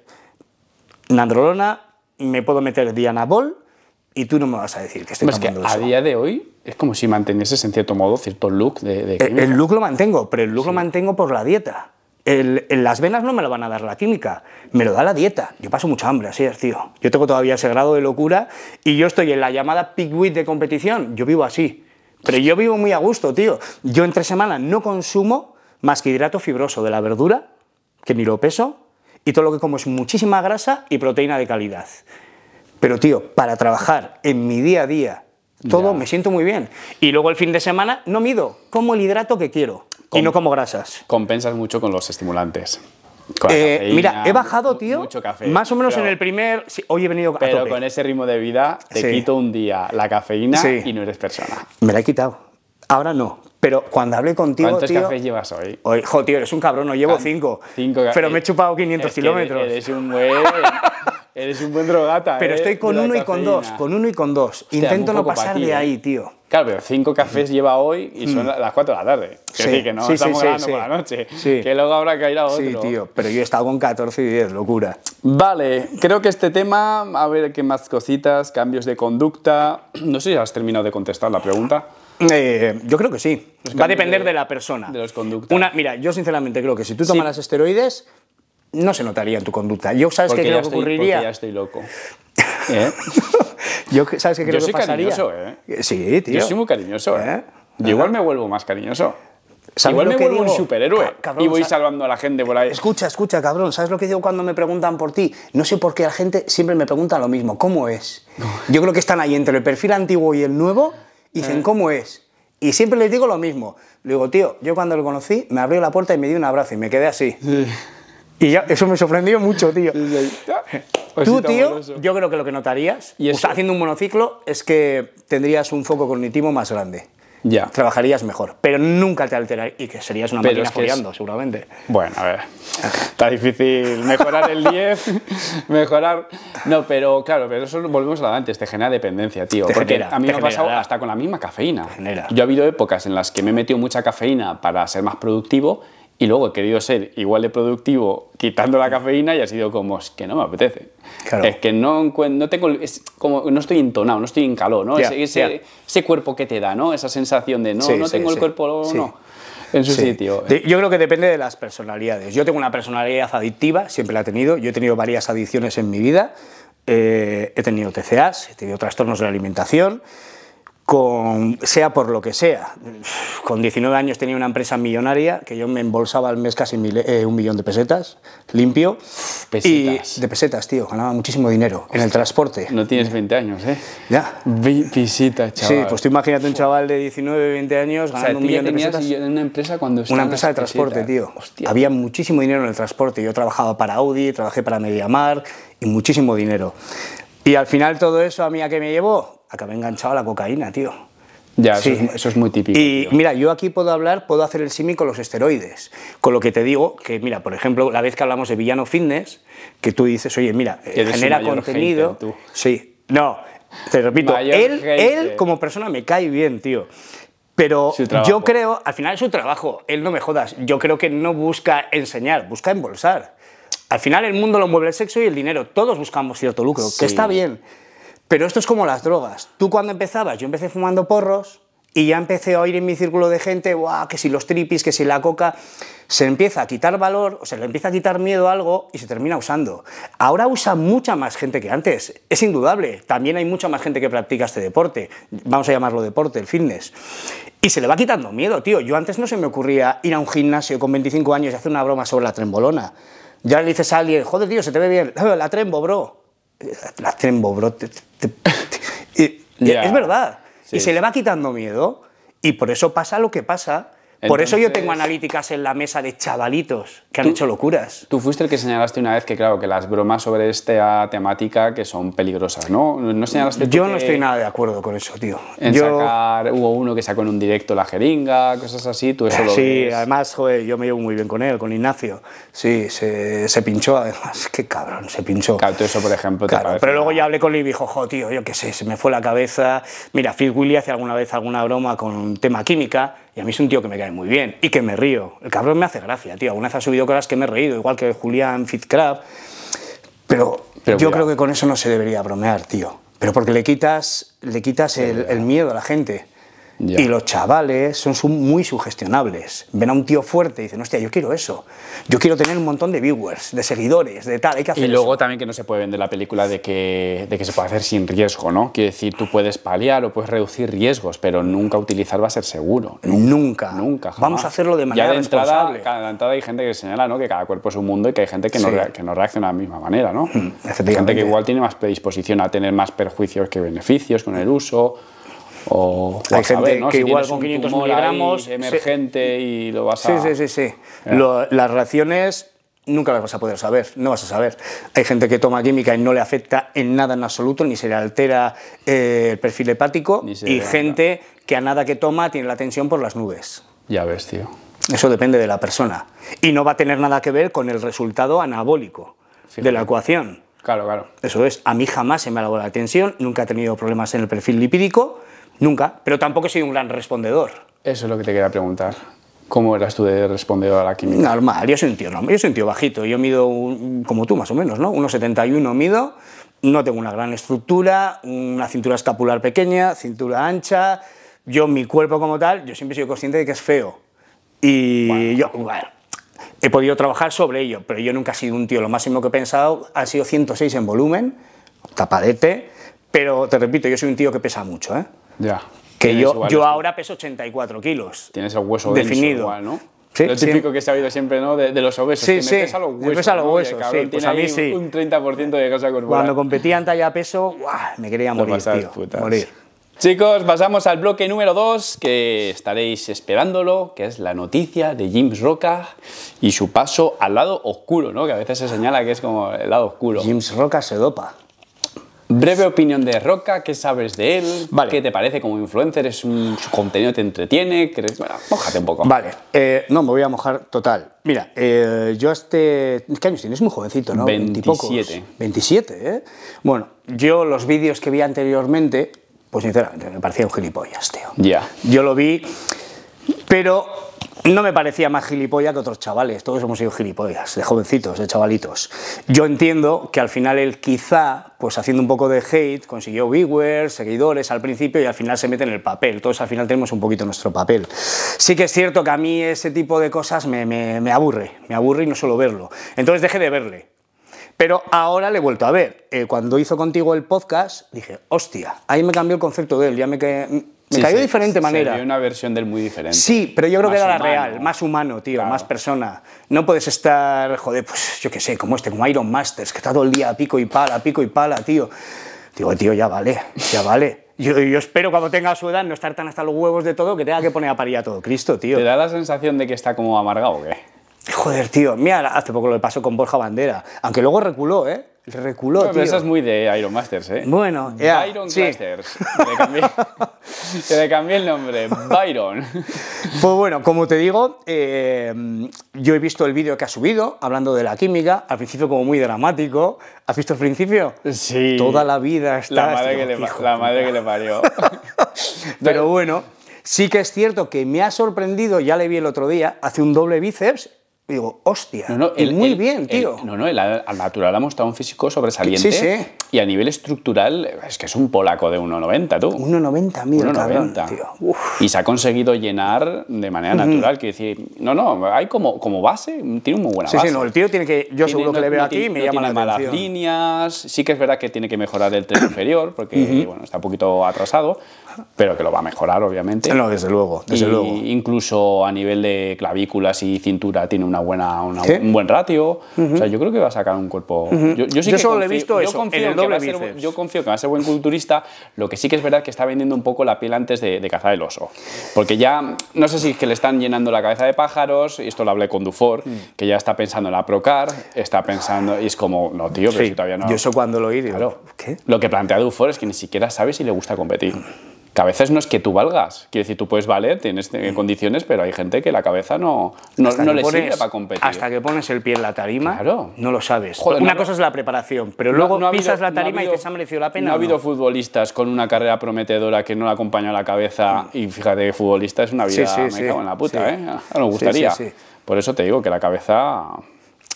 nandrolona, me puedo meter Dianabol y tú no me vas a decir que estoy pues que A día de hoy es como si mantuvieses en cierto modo cierto look de, el, look lo mantengo, pero el look lo mantengo por la dieta. El, las venas no me lo van a dar la química, me lo da la dieta. Yo paso mucha hambre, así es, tío. Yo tengo todavía ese grado de locura y yo estoy en la llamada peak week de competición. Yo vivo así. Pero yo vivo muy a gusto, tío. Yo entre semana no consumo más que hidrato fibroso de la verdura, que ni lo peso, y todo lo que como es muchísima grasa y proteína de calidad. Pero tío, para trabajar en mi día a día, todo me siento muy bien. Y luego el fin de semana no mido, como el hidrato que quiero y no como grasas. Compensas mucho con los estimulantes. Eh, mira, he bajado, tío, Mucho café, más o menos en el primer... Sí, hoy he venido a Pero con ese ritmo de vida te quito un día la cafeína y no eres persona. Me la he quitado. Ahora no, pero cuando hablé contigo. ¿Cuántos cafés llevas hoy? hoy? Jo, tío, eres un cabrón, no llevo cinco. Pero eh, me he chupado 500 kilómetros. Eres un buen. Eres un buen drogata. Pero eh, estoy con uno y con dos, con uno y con dos. Intento no pasar de ahí, tío. Claro, pero cinco cafés mm. lleva hoy y son mm. las cuatro de la tarde. sí, que no estamos sí, por la noche. Que luego habrá que ir a otro. Sí, tío, pero yo he estado con 14 y 10, locura. Vale, creo que este tema, a ver qué más cositas, cambios de conducta. No sé si has terminado de contestar la pregunta. Eh, yo creo que sí. Va a depender de, la persona. De los conductos. mira, yo sinceramente creo que si tú tomas esteroides, no se notaría en tu conducta. Yo, ¿sabes qué creo que ocurriría? Porque ya estoy loco. ¿Eh? yo, ¿sabes qué creo yo soy cariñoso, ¿eh? Sí, tío. Yo soy muy cariñoso, ¿eh? ¿Eh? igual me vuelvo más cariñoso. Igual me vuelvo un superhéroe y voy salvando a la gente por ahí. Escucha, escucha, cabrón, ¿sabes lo que digo cuando me preguntan por ti? No sé por qué la gente siempre me pregunta lo mismo, ¿cómo es? Yo creo que están ahí entre el perfil antiguo y el nuevo y dicen, eh. ¿cómo es? Y siempre les digo lo mismo. Le digo, tío, yo cuando lo conocí me abrió la puerta y me dio un abrazo y me quedé así. Y ya, eso me sorprendió mucho, tío. Pues Tú, tío, yo creo que lo que notarías, ¿Y haciendo un monociclo, es que tendrías un foco cognitivo más grande ya. trabajarías mejor. Pero nunca te alterarías, y que serías una pero máquina seguramente. Bueno, a ver. Está difícil mejorar el 10, mejorar. No, pero claro, pero eso volvemos a lo de antes. Te genera dependencia, tío. porque genera, a mí me ha pasado hasta con la misma cafeína. Yo he habido épocas en las que me he metido mucha cafeína para ser más productivo y luego he querido ser igual de productivo quitando la cafeína y ha sido como, es que no me apetece. Es que no, no tengo, como, no estoy entonado, no estoy en calor, ¿no? ese, cuerpo que te da, ¿no? Esa sensación de no, no tengo el cuerpo, no. En su sitio. Yo creo que depende de las personalidades. Yo tengo una personalidad adictiva, siempre la he tenido. Yo he tenido varias adicciones en mi vida. Eh, he tenido TCAs, he tenido trastornos de la alimentación con, sea por lo que sea. Con 19 años tenía una empresa millonaria que yo me embolsaba al mes casi eh, un millón de pesetas, limpio. Pesetas. de pesetas, tío, ganaba muchísimo dinero en el transporte. No tienes 20 años, ¿eh? Ya. visita chaval. Sí, pues tú imagínate un chaval de 19, 20 años ganando un millón de pesetas. en una empresa cuando Una empresa de transporte, tío. Hostia. Había muchísimo dinero en el transporte. Yo trabajaba para Audi, trabajé para Mediamar y muchísimo dinero. Y al final todo eso a mí a qué me llevó? Acaba enganchado a la cocaína, tío. Ya, sí. eso, es, muy típico. Y mira, yo aquí puedo hablar, puedo hacer el simi con los esteroides. Con lo que te digo, que mira, por ejemplo, la vez que hablamos de Villano Fitness, que tú dices, oye, mira, eh, genera contenido. sí, no, te repito, él, él, como persona me cae bien, tío. Pero yo creo, al final es su trabajo, él no me jodas, yo creo que no busca enseñar, busca embolsar. Al final el mundo lo mueve el sexo y el dinero, todos buscamos cierto lucro, que está bien pero esto es como las drogas. Tú cuando empezabas, yo empecé fumando porros y ya empecé a oír en mi círculo de gente, Buah, que si los tripis, que si la coca, se empieza a quitar valor, o se le empieza a quitar miedo a algo y se termina usando. Ahora usa mucha más gente que antes, es indudable. También hay mucha más gente que practica este deporte, vamos a llamarlo deporte, el fitness. Y se le va quitando miedo, tío. Yo antes no se me ocurría ir a un gimnasio con 25 años y hacer una broma sobre la trembolona. Ya le dices a alguien, joder, tío, se te ve bien, la trembo, bro la trembo, bro. Es verdad. Y se le va quitando miedo. Y por eso pasa lo que pasa. Por eso yo tengo analíticas en la mesa de chavalitos que han hecho locuras. Tú fuiste el que señalaste una vez que, claro, que las bromas sobre esta temática que son peligrosas, ¿no? No señalaste Yo no estoy nada de acuerdo con eso, tío. En hubo uno que sacó en un directo la jeringa, cosas así, tú eso lo Sí, además, joder, yo me llevo muy bien con él, con Ignacio. Sí, se, pinchó, además, qué cabrón, se pinchó. Claro, eso, por ejemplo, te Pero luego ya hablé con él y dijo, jo, tío, yo qué sé, se me fue la cabeza. Mira, Phil Willy hace alguna vez alguna broma con un tema química y a mí es un tío que me cae muy bien y que me río. El cabrón me hace gracia, tío. Alguna vez ha subido cosas que me he reído, igual que Julián Fitzcrab. Pero, yo creo que con eso no se debería bromear, tío. Pero porque le quitas, le quitas el miedo a la gente. Y los chavales son muy sugestionables. Ven a un tío fuerte y dicen, hostia, yo quiero eso. Yo quiero tener un montón de viewers, de seguidores, de tal. Hay que hacer y luego también que no se puede vender la película de que, se puede hacer sin riesgo, ¿no? Quiere decir, tú puedes paliar o puedes reducir riesgos, pero nunca utilizar va a ser seguro. Nunca. Nunca. Vamos a hacerlo de manera ya de responsable. Entrada, de entrada hay gente que señala ¿no? que cada cuerpo es un mundo y que hay gente que, no, reacciona de la misma manera, ¿no? Hmm, hay gente que igual tiene más predisposición a tener más perjuicios que beneficios con el uso. O, hay gente que igual con 500 miligramos emergente y lo vas a... Sí, sí, sí, sí. las raciones nunca las vas a poder saber, no vas a saber. Hay gente que toma química y no le afecta en nada en absoluto, ni se le altera eh, el perfil hepático, y gente que a nada que toma tiene la tensión por las nubes. Ya ves, tío. Eso depende de la persona. Y no va a tener nada que ver con el resultado anabólico de la ecuación. Claro, claro. Eso es, a mí jamás se me ha la tensión, nunca he tenido problemas en el perfil lipídico, Nunca, pero tampoco he sido un gran respondedor. Eso es lo que te quería preguntar. ¿Cómo eras tú de respondedor a la química? Normal, yo soy un tío, yo bajito, yo mido como tú más o menos, ¿no? 1,71 mido, no tengo una gran estructura, una cintura escapular pequeña, cintura ancha, yo mi cuerpo como tal, yo siempre he sido consciente de que es feo. Y yo, bueno, he podido trabajar sobre ello, pero yo nunca he sido un tío, lo máximo que he pensado ha sido 106 en volumen, tapadete, pero te repito, yo soy un tío que pesa mucho, ¿eh? Que yo, yo ahora peso 84 kilos. Tienes el hueso definido. Igual, ¿no? lo típico que se ha oído siempre, ¿no? De, los obesos. Sí, que sí. Me pesa los huesos. Pues a mí sí. Un 30% de grasa corporal. Cuando competía en talla peso, me quería morir, tío. Morir. Chicos, pasamos al bloque número 2, que estaréis esperándolo, que es la noticia de James Roca y su paso al lado oscuro, ¿no? Que a veces se señala que es como el lado oscuro. James Roca se dopa. Breve opinión de Roca, ¿qué sabes de él? ¿Qué te parece como influencer? ¿Es su contenido te entretiene? ¿Crees? Bueno, mojate un poco. Vale, eh, no, me voy a mojar total. Mira, eh, yo este... ¿Qué años tienes? Muy jovencito, ¿no? 27. 27, ¿eh? Bueno, yo los vídeos que vi anteriormente, pues sinceramente me parecía un gilipollas, tío. Ya. Yo lo vi, pero no me parecía más gilipollas que otros chavales. Todos hemos sido gilipollas, de jovencitos, de chavalitos. Yo entiendo que al final él quizá, pues haciendo un poco de hate, consiguió viewers, seguidores al principio y al final se mete en el papel. Todos al final tenemos un poquito nuestro papel. Sí que es cierto que a mí ese tipo de cosas me, aburre, me aburre y no suelo verlo. Entonces dejé de verle. Pero ahora le he vuelto a ver. Eh, cuando hizo contigo el podcast, dije, hostia, ahí me cambió el concepto de él, ya me, quedé... Me cayó de diferente manera. Hay una versión del muy diferente. Sí, pero yo creo que era la real, más humano, tío, más persona. No puedes estar, joder, pues yo qué sé, como este, como Iron Masters, que está todo el día a pico y pala, a pico y pala, tío. Digo, tío, ya vale, ya vale. Yo, espero cuando tenga su edad no estar tan hasta los huevos de todo que tenga que poner a parir a todo Cristo, tío. ¿Te da la sensación de que está como amargado o qué? Joder, tío, mira, hace poco lo pasó con Borja Bandera, aunque luego reculó, ¿eh? reculó, tío. es muy de Iron Masters, ¿eh? Bueno, Masters. le cambié el nombre, Byron. Pues bueno, como te digo, eh, yo he visto el vídeo que ha subido, hablando de la química, al principio como muy dramático. ¿Has visto el principio? Sí. Toda la vida está... La madre, le, la madre que le parió. pero bueno, sí que es cierto que me ha sorprendido, ya le vi el otro día, hace un doble bíceps digo, hostia, muy bien, tío. no, no, al natural ha mostrado un físico sobresaliente. Sí, sí. Y a nivel estructural, es que es un polaco de 1,90, tú. 1,90, mira, 1,90. Tío. Y se ha conseguido llenar de manera natural. que decir, no, no, hay como, como base, tiene muy buena base. Sí, sí, no, el tío tiene que, yo seguro que le veo aquí y me llama la malas líneas, sí que es verdad que tiene que mejorar el tren inferior, porque, bueno, está un poquito atrasado pero que lo va a mejorar, obviamente. No, desde luego, desde Incluso a nivel de clavículas y cintura tiene una buena, un buen ratio. O sea, yo creo que va a sacar un cuerpo. Yo, yo, sí que solo he visto yo eso, confío en que Yo confío que va a ser buen culturista. Lo que sí que es verdad que está vendiendo un poco la piel antes de, cazar el oso. Porque ya, no sé si es que le están llenando la cabeza de pájaros, y esto lo hablé con Dufour, mm. que ya está pensando en la Procar, está pensando, y es como, no, tío, pero todavía no. Yo eso cuando lo oí, claro, ¿qué? Lo que plantea Dufour es que ni siquiera sabe si le gusta competir. Cabezas no es que tú valgas. Quiere decir, tú puedes valer, tienes eh, mm. condiciones, pero hay gente que la cabeza no, no, le sirve para competir. Hasta que pones el pie en la tarima, no lo sabes. una cosa es la preparación, pero luego pisas la tarima y te ha merecido la pena. No ha habido futbolistas con una carrera prometedora que no la acompaña a la cabeza mm. y fíjate que futbolista es una vida, me cago en la puta, ¿eh? No gustaría. Por eso te digo que la cabeza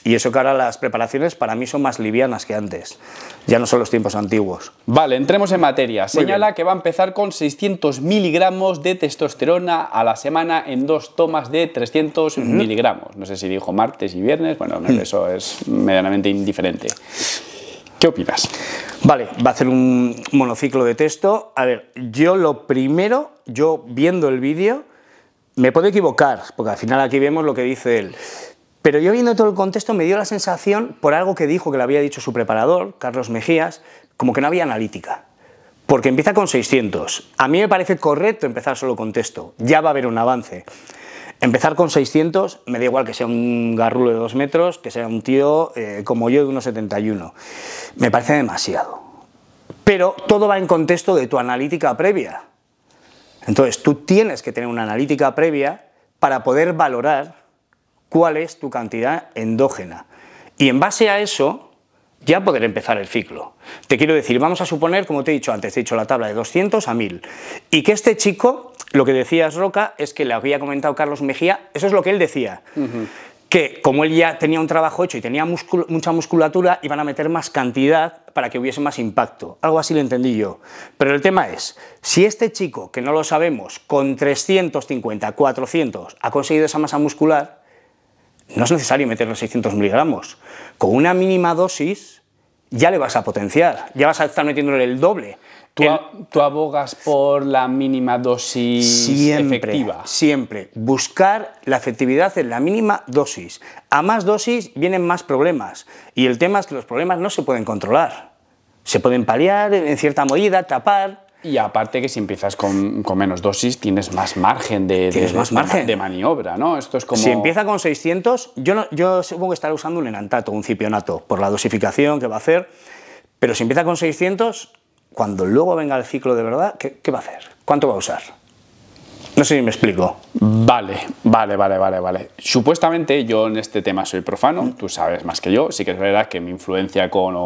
y eso que ahora las preparaciones para mí son más livianas que antes. Ya no son los tiempos antiguos. Vale, entremos en materia. Señala que va a empezar con 600 miligramos de testosterona a la semana en dos tomas de 300 miligramos. No sé si dijo martes y viernes. Bueno, mm. eso es medianamente indiferente. ¿Qué opinas? Vale, va a hacer un monociclo de texto. A ver, yo lo primero, yo viendo el vídeo, me puedo equivocar, porque al final aquí vemos lo que dice él. Pero yo viendo todo el contexto me dio la sensación, por algo que dijo que le había dicho su preparador, Carlos Mejías, como que no había analítica. Porque empieza con 600. A mí me parece correcto empezar solo con texto. Ya va a haber un avance. Empezar con 600, me da igual que sea un garrulo de 2 metros, que sea un tío eh, como yo de 1,71. Me parece demasiado. Pero todo va en contexto de tu analítica previa. Entonces, tú tienes que tener una analítica previa para poder valorar cuál es tu cantidad endógena. Y en base a eso, ya poder empezar el ciclo. Te quiero decir, vamos a suponer, como te he dicho antes, te he dicho la tabla de 200 a 1000, y que este chico, lo que decías Roca, es que le había comentado Carlos Mejía, eso es lo que él decía, que como él ya tenía un trabajo hecho y tenía mucha musculatura, iban a meter más cantidad para que hubiese más impacto. Algo así lo entendí yo. Pero el tema es, si este chico, que no lo sabemos, con 350, 400, ha conseguido esa masa muscular, no es necesario meter los 600 miligramos. Con una mínima dosis ya le vas a potenciar, ya vas a estar metiéndole el doble. Tú, abogas por la mínima dosis siempre, efectiva. Siempre. Buscar la efectividad en la mínima dosis. A más dosis vienen más problemas. Y el tema es que los problemas no se pueden controlar. Se pueden paliar en cierta medida, tapar, y aparte que si empiezas con, menos dosis tienes más margen de, margen? de maniobra, ¿no? Esto es como... Si empieza con 600, yo, no, yo supongo que estará usando un enantato, un cipionato, por la dosificación que va a hacer, pero si empieza con 600, cuando luego venga el ciclo de verdad, ¿qué, qué va a hacer? ¿Cuánto va a usar? No sé si me explico. Vale, vale, vale, vale, vale. Supuestamente yo en este tema soy profano, mm. tú sabes más que yo. Sí que es verdad que mi influencia con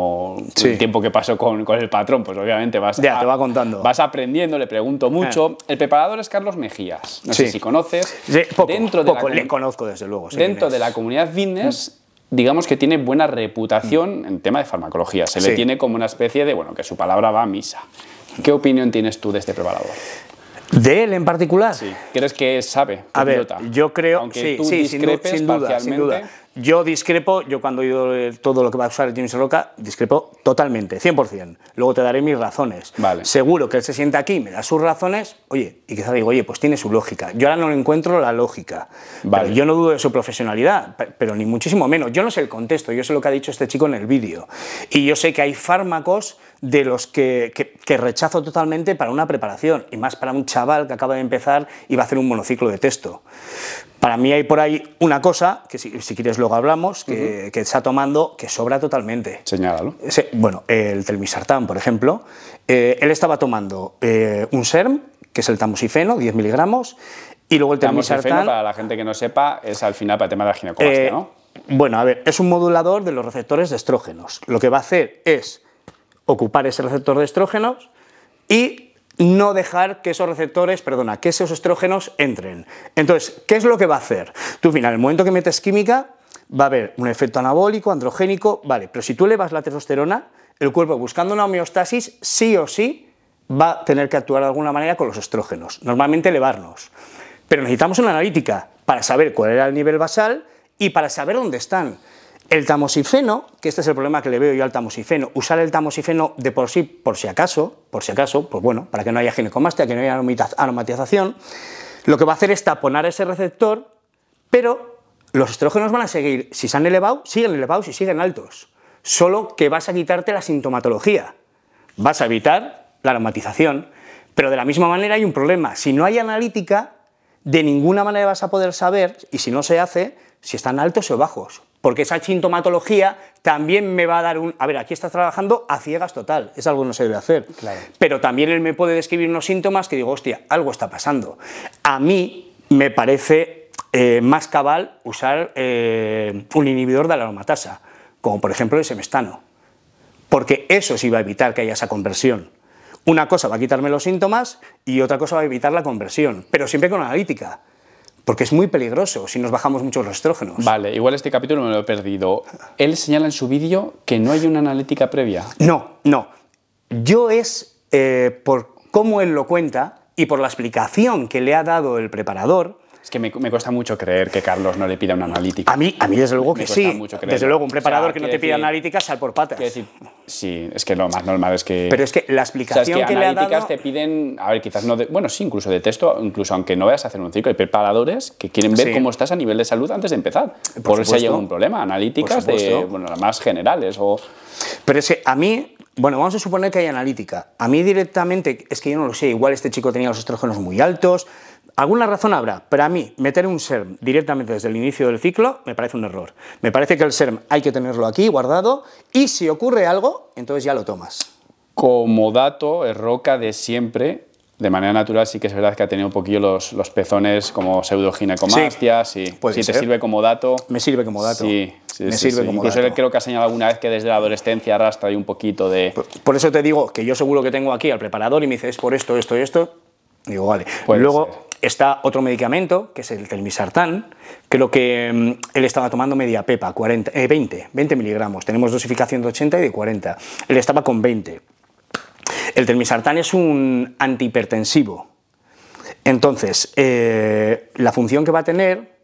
el tiempo que paso con, el patrón, pues obviamente vas, ya, te va contando. vas aprendiendo, le pregunto ah. mucho. El preparador es Carlos Mejías. No sé si conoces. poco, dentro de la, le conozco desde luego. Dentro de la comunidad fitness mm. digamos que tiene buena reputación mm. en tema de farmacología. Se le tiene como una especie de, bueno, que su palabra va a misa. ¿Qué opinión tienes tú de este preparador? ¿De él en particular? Sí. ¿Crees que sabe? A ver, yo creo, Aunque sí, tú sí sin, duda, sin duda. Yo discrepo, yo cuando he oído todo lo que va a usar James Roca, discrepo totalmente, 100%. Luego te daré mis razones. Vale. Seguro que él se sienta aquí, me da sus razones, oye, y quizás digo, oye, pues tiene su lógica. Yo ahora no encuentro la lógica. Vale. yo no dudo de su profesionalidad, pero ni muchísimo menos. Yo no sé el contexto, yo sé lo que ha dicho este chico en el vídeo. Y yo sé que hay fármacos de los que, rechazo totalmente para una preparación, y más para un chaval que acaba de empezar y va a hacer un monociclo de texto. Para mí hay por ahí una cosa, que si, quieres luego hablamos, que, está tomando, que sobra totalmente. Señálalo. bueno, el telmisartán, por ejemplo, eh, él estaba tomando eh, un SERM, que es el tamoxifeno, 10 miligramos, y luego el telmisartán... para la gente que no sepa, es al final para el tema de la ginecomastia, eh, ¿no? Bueno, a ver, es un modulador de los receptores de estrógenos. Lo que va a hacer es ocupar ese receptor de estrógenos y no dejar que esos receptores, perdona, que esos estrógenos entren. Entonces, ¿qué es lo que va a hacer? Tú, al final, el momento que metes química, va a haber un efecto anabólico, androgénico, vale, pero si tú elevas la testosterona, el cuerpo buscando una homeostasis, sí o sí, va a tener que actuar de alguna manera con los estrógenos, normalmente elevarnos. Pero necesitamos una analítica para saber cuál era el nivel basal y para saber dónde están. El tamoxifeno, que este es el problema que le veo yo al tamoxifeno, usar el tamoxifeno de por sí, por si acaso, por si acaso, pues bueno, para que no haya ginecomastia, que no haya aromatización, lo que va a hacer es taponar ese receptor, pero los estrógenos van a seguir, si se han elevado, siguen elevados y siguen altos, solo que vas a quitarte la sintomatología, vas a evitar la aromatización, pero de la misma manera hay un problema, si no hay analítica, de ninguna manera vas a poder saber, y si no se hace, si están altos o bajos, porque esa sintomatología también me va a dar un... A ver, aquí estás trabajando a ciegas total, es algo que no se debe hacer. Pero también él me puede describir unos síntomas que digo, hostia, algo está pasando. A mí me parece eh, más cabal usar eh, un inhibidor de la aromatasa, como por ejemplo el semestano, porque eso sí va a evitar que haya esa conversión. Una cosa va a quitarme los síntomas y otra cosa va a evitar la conversión, pero siempre con analítica porque es muy peligroso si nos bajamos mucho los estrógenos. Vale, igual este capítulo me lo he perdido. Él señala en su vídeo que no hay una analítica previa. No, no. Yo es eh, por cómo él lo cuenta y por la explicación que le ha dado el preparador, es que me, cuesta mucho creer que Carlos no le pida una analítica. A mí, a mí desde luego que sí. desde luego, un preparador que no te pida analítica sal por patas. sí, es que lo más normal es que. Pero es que la explicación que, Las analíticas te piden, a ver, quizás no, bueno, sí, incluso de texto, incluso aunque no vayas a hacer un ciclo, hay preparadores que quieren ver cómo estás a nivel de salud antes de empezar, por, eso hay algún problema. Analíticas de, bueno, las más generales o. Pero es que a mí bueno, vamos a suponer que hay analítica. A mí directamente, es que yo no lo sé, igual este chico tenía los estrógenos muy altos, Alguna razón habrá, pero a mí meter un SERM directamente desde el inicio del ciclo me parece un error. Me parece que el SERM hay que tenerlo aquí guardado y si ocurre algo, entonces ya lo tomas. Como dato, es eh, Roca de siempre, de manera natural sí que es verdad que ha tenido un poquillo los, los pezones como pseudoginecomastias sí, y si te sirve como dato. Me sirve como dato. Sí, Incluso creo que ha señalado alguna vez que desde la adolescencia arrastra ahí un poquito de... Por, por, eso te digo que yo seguro que tengo aquí al preparador y me dices es por esto, esto y esto, Digo, vale. Luego está otro medicamento, que es el telmisartán, que lo que mm, él estaba tomando media pepa, 20, 20 eh, miligramos. Tenemos dosificación de 80 y de 40. Él estaba con 20. El telmisartán es un antihipertensivo. Entonces, eh, la función que va a tener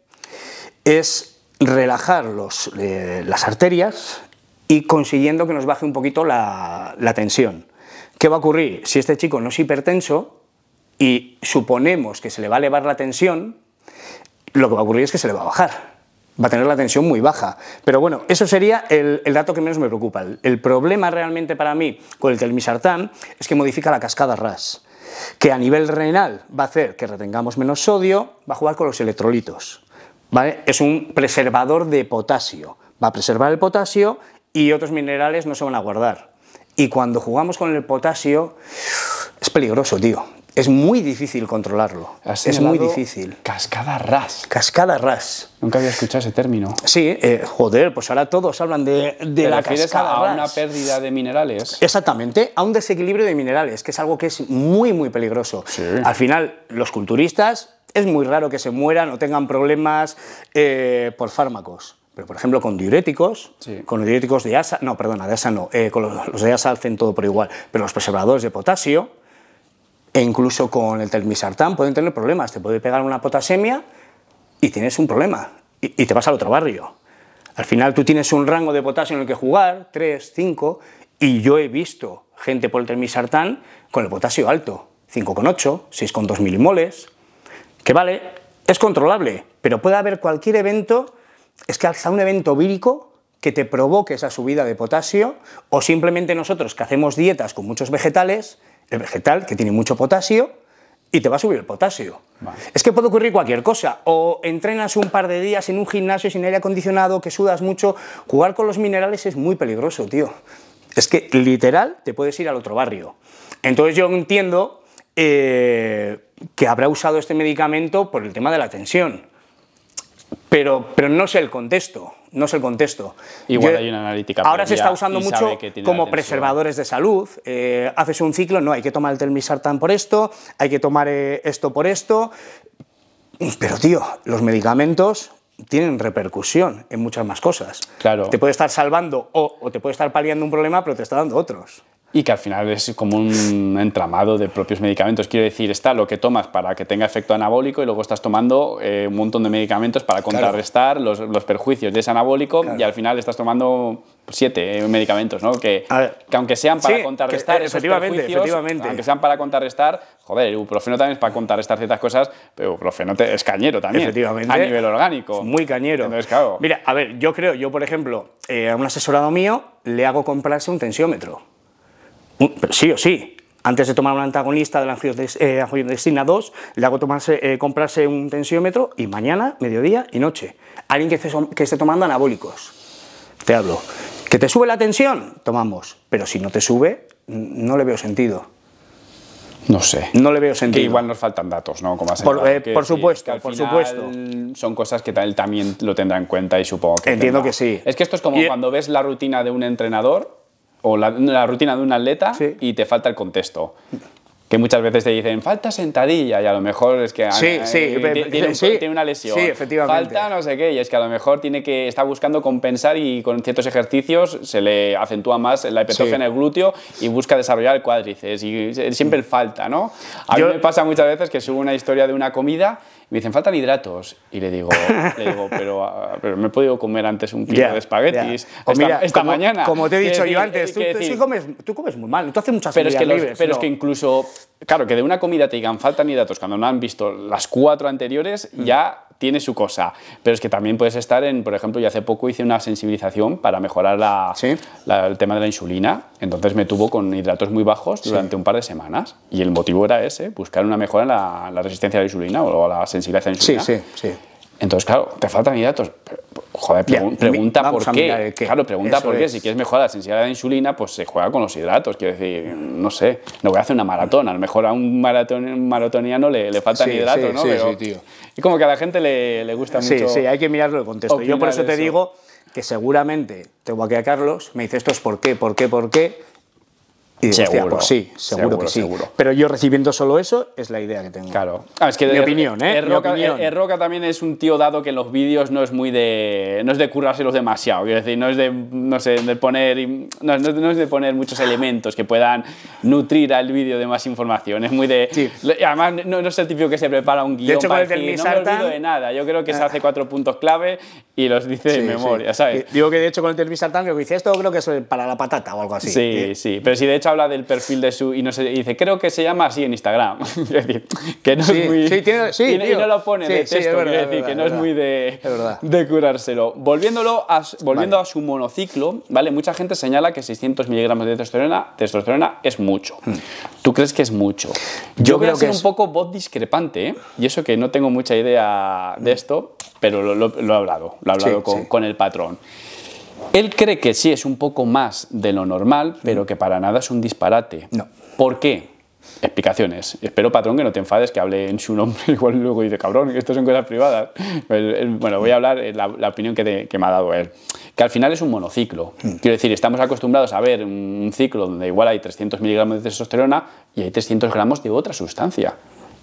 es relajar los, eh, las arterias y consiguiendo que nos baje un poquito la, la tensión. ¿Qué va a ocurrir? Si este chico no es hipertenso, y suponemos que se le va a elevar la tensión, lo que va a ocurrir es que se le va a bajar. Va a tener la tensión muy baja. Pero bueno, eso sería el, dato que menos me preocupa. El, problema realmente para mí con el telmisartán es que modifica la cascada RAS, que a nivel renal va a hacer que retengamos menos sodio, va a jugar con los electrolitos. Es un preservador de potasio. Va a preservar el potasio y otros minerales no se van a guardar. Y cuando jugamos con el potasio, es peligroso, tío. Es muy difícil controlarlo. Es muy difícil. Cascada ras. Cascada ras. Nunca había escuchado ese término. Sí, eh, joder, pues ahora todos hablan de, la cascada a una pérdida de minerales. Exactamente, a un desequilibrio de minerales, que es algo que es muy, muy peligroso. Al final, los culturistas es muy raro que se mueran o tengan problemas eh, por fármacos. Pero, por ejemplo, con diuréticos, con diuréticos de ASA, no, perdona, de ASA no, eh, con los, de ASA hacen todo por igual, pero los preservadores de potasio, e incluso con el termisartán pueden tener problemas. Te puede pegar una potasemia y tienes un problema y, te vas al otro barrio. Al final tú tienes un rango de potasio en el que jugar, 3, 5, y yo he visto gente por el termisartán con el potasio alto, 5,8, 6,2 milimoles, que vale, es controlable, pero puede haber cualquier evento, es que alza un evento vírico que te provoque esa subida de potasio, o simplemente nosotros que hacemos dietas con muchos vegetales, el vegetal, que tiene mucho potasio, y te va a subir el potasio. Es que puede ocurrir cualquier cosa. O entrenas un par de días en un gimnasio sin aire acondicionado, que sudas mucho. Jugar con los minerales es muy peligroso, tío. Es que literal te puedes ir al otro barrio. Entonces yo entiendo eh, que habrá usado este medicamento por el tema de la tensión. Pero, pero no sé el contexto no es el contexto. Igual hay una analítica. Ahora se está usando mucho como preservadores de salud. Eh, haces un ciclo, no, hay que tomar el telmisartán por esto, hay que tomar eh, esto por esto. Pero, tío, los medicamentos tienen repercusión en muchas más cosas. Claro. Te puede estar salvando o, o te puede estar paliando un problema, pero te está dando otros y que al final es como un entramado de propios medicamentos. Quiero decir, está lo que tomas para que tenga efecto anabólico y luego estás tomando eh, un montón de medicamentos para contrarrestar los, los, perjuicios de ese anabólico y al final estás tomando siete eh, medicamentos, ¿no? Que, aunque sean para eh, contrarrestar esos efectivamente, perjuicios, efectivamente. aunque sean para contrarrestar, joder, el ibuprofeno también es para contrarrestar ciertas cosas, pero uprofeno es cañero también, a nivel orgánico. muy cañero. Mira, a ver, yo creo, yo por ejemplo, a un asesorado mío le hago comprarse un tensiómetro sí o sí, antes de tomar un antagonista de la eh, angiotensina 2, le hago tomarse, eh, comprarse un tensiómetro y mañana, mediodía y noche. Alguien que esté, que esté tomando anabólicos, te hablo. ¿Que te sube la tensión? Tomamos. Pero si no te sube, no le veo sentido. No sé. No le veo sentido. igual nos faltan datos, ¿no? Como por, eh, por supuesto, por supuesto. Son cosas que él también lo tendrá en cuenta y supongo que. Entiendo que sí. Es que esto es como cuando ves la rutina de un entrenador o la, rutina de un atleta y te falta el contexto. Que muchas veces te dicen, falta sentadilla, y a lo mejor es que ah, sí, sí, eh, tiene, tiene, una lesión. efectivamente. Falta no sé qué, y es que a lo mejor tiene que está buscando compensar y con ciertos ejercicios se le acentúa más la hipertrofia en el glúteo y busca desarrollar el cuádriceps. Y siempre falta, ¿no? A mí me pasa muchas veces que subo una historia de una comida me dicen, faltan hidratos. Y le digo, pero, me ah, he podido comer antes un kilo de espaguetis esta, mañana. Como te he dicho yo antes, tú, comes, muy mal, tú haces muchas pero es que Pero es que incluso, claro, que de una comida te digan, faltan hidratos, cuando no han visto las cuatro anteriores, mm. ya tiene su cosa, pero es que también puedes estar en, por ejemplo, yo hace poco hice una sensibilización para mejorar la, el tema de la insulina, entonces me tuvo con hidratos muy bajos durante un par de semanas y el motivo era ese, buscar una mejora en la, la resistencia a la insulina o la sensibilidad a la insulina. Sí, sí, sí. Entonces, claro, te faltan hidratos. joder, pregunta eh, por qué. Claro, pregunta por qué. Si quieres mejorar la sensibilidad de insulina, pues se juega con los hidratos. Quiero decir, no sé, no voy a hacer una maratón. A lo mejor a un, maratoniano le, le faltan hidratos, ¿no? sí, tío. Y como que a la gente le, gusta mucho. Sí, sí, hay que mirarlo el contexto. Yo por eso te digo que seguramente tengo aquí a Carlos, me dice esto es por qué, por qué, por qué, pues seguro, sí, seguro, seguro que sí. Pero yo recibiendo solo eso es la idea que tengo. Claro. Ah, es que mi, er- opinión, ¿eh? Er- er Roca, también es un tío dado que los vídeos no es muy de. No es de currárselos demasiado. Quiero decir, no es de. No sé, de poner. No, es de poner muchos elementos que puedan nutrir al vídeo de más información. Es muy de. Además, no, no, es el típico que se prepara un guión. De hecho, para el decir, no me olvido de nada. Yo creo que se ah. hace cuatro puntos clave y los dice de memoria, ¿sabes? Digo que de hecho con el termisartan lo que dice esto, creo que es para la patata o algo así. Sí, sí. Pero si de hecho habla del perfil de su y no dice, creo que se llama así en Instagram. es decir, que no es muy. Sí, sí, y, no lo pone de texto, es que no es, muy de, de curárselo. Volviéndolo a, volviendo a su monociclo, ¿vale? Mucha gente señala que 600 miligramos de testosterona, testosterona es mucho. Hmm. ¿Tú crees que es mucho? Yo, creo que es... un poco voz discrepante, ¿eh? y eso que no tengo mucha idea de esto, pero lo, he hablado, lo he hablado con, con el patrón. Él cree que sí es un poco más de lo normal, pero que para nada es un disparate. No. ¿Por qué? Explicaciones. Espero, patrón, que no te enfades, que hable en su nombre. Igual luego dice, cabrón, que esto son cosas privadas. Bueno, voy a hablar eh, la, opinión que, que, me ha dado él. Que al final es un monociclo. Hmm. Quiero decir, estamos acostumbrados a ver un ciclo donde igual hay 300 miligramos de testosterona y hay 300 gramos de otra sustancia.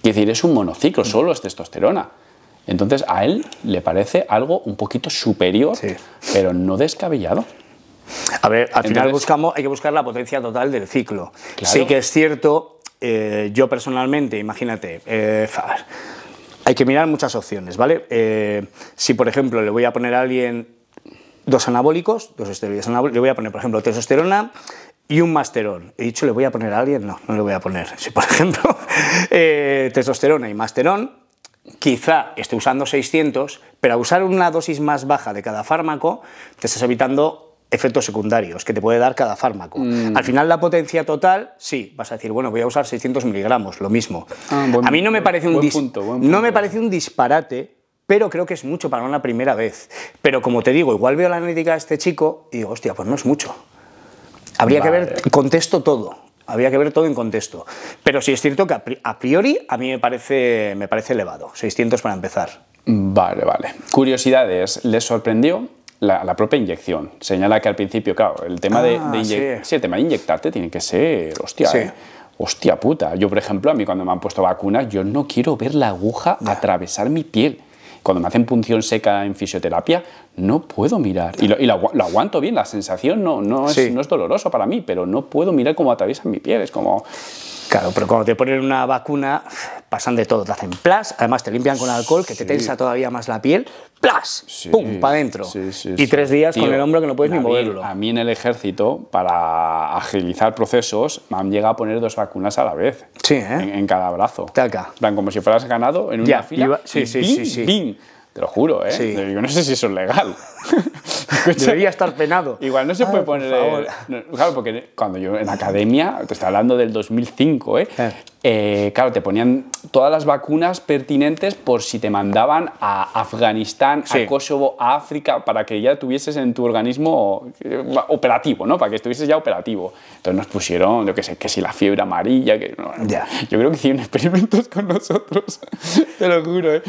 Quiero decir, es un monociclo, hmm. solo es testosterona. Entonces a él le parece algo un poquito superior, pero no descabellado. A ver, al final buscamos, hay que buscar la potencia total del ciclo. Sí que es cierto, eh, yo personalmente, imagínate, eh, hay que mirar muchas opciones, ¿vale? Eh, si por ejemplo le voy a poner a alguien dos anabólicos, dos esteroides anabólicos, le voy a poner por ejemplo testosterona y un masterón. He dicho, ¿le voy a poner a alguien? No, no le voy a poner. Si por ejemplo testosterona y masterón, quizá esté usando 600, pero a usar una dosis más baja de cada fármaco, te estás evitando efectos secundarios que te puede dar cada fármaco. Mm. Al final, la potencia total, sí, vas a decir, bueno, voy a usar 600 miligramos, lo mismo. Ah, a mí no me parece un, no me parece un disparate pero creo que es mucho para una primera vez. Pero como te digo, igual veo la analítica de este chico y digo, hostia, pues no es mucho. Habría que ver, contesto todo había que ver todo en contexto. Pero sí es cierto que a priori a mí me parece, me parece elevado, 600 para empezar. Vale, vale. Curiosidades, ¿les sorprendió la, propia inyección. Señala que al principio, claro, el tema de, ah, tema de inyectarte tiene que ser, hostia, eh. hostia puta. Yo, por ejemplo, a mí cuando me han puesto vacunas, yo no quiero ver la aguja atravesar mi piel. Cuando me hacen punción seca en fisioterapia, no puedo mirar. Y, lo, y lo, aguanto bien, la sensación no, no, es, dolorosa no es doloroso para mí, pero no puedo mirar cómo atraviesan mi piel. Es como... Claro, pero cuando te ponen una vacuna, pasan de todo. Te hacen plas, además te limpian con alcohol, que te tensa todavía más la piel. ¡Plas! ¡Pum! Para adentro. y tres días con el hombro que no puedes ni moverlo. A mí en el ejército, para agilizar procesos, me han llegado a poner dos vacunas a la vez. Sí, ¿eh? En, cada brazo. Taca. como si fueras ganado en una fila. sí, sí, sí, te lo juro, ¿eh? Yo no sé si eso es legal. Debería estar penado. Igual no se puede poner... claro, porque cuando yo en academia, te estoy hablando del 2005, ¿eh? Eh. ¿eh? claro, te ponían todas las vacunas pertinentes por si te mandaban a Afganistán, a Kosovo, a África, para que ya tuvieses en tu organismo eh, operativo, ¿no? Para que estuvieses ya operativo. Entonces nos pusieron, yo qué sé, que si la fiebre amarilla, que... Yo creo que hicieron experimentos con nosotros, te lo juro, ¿eh?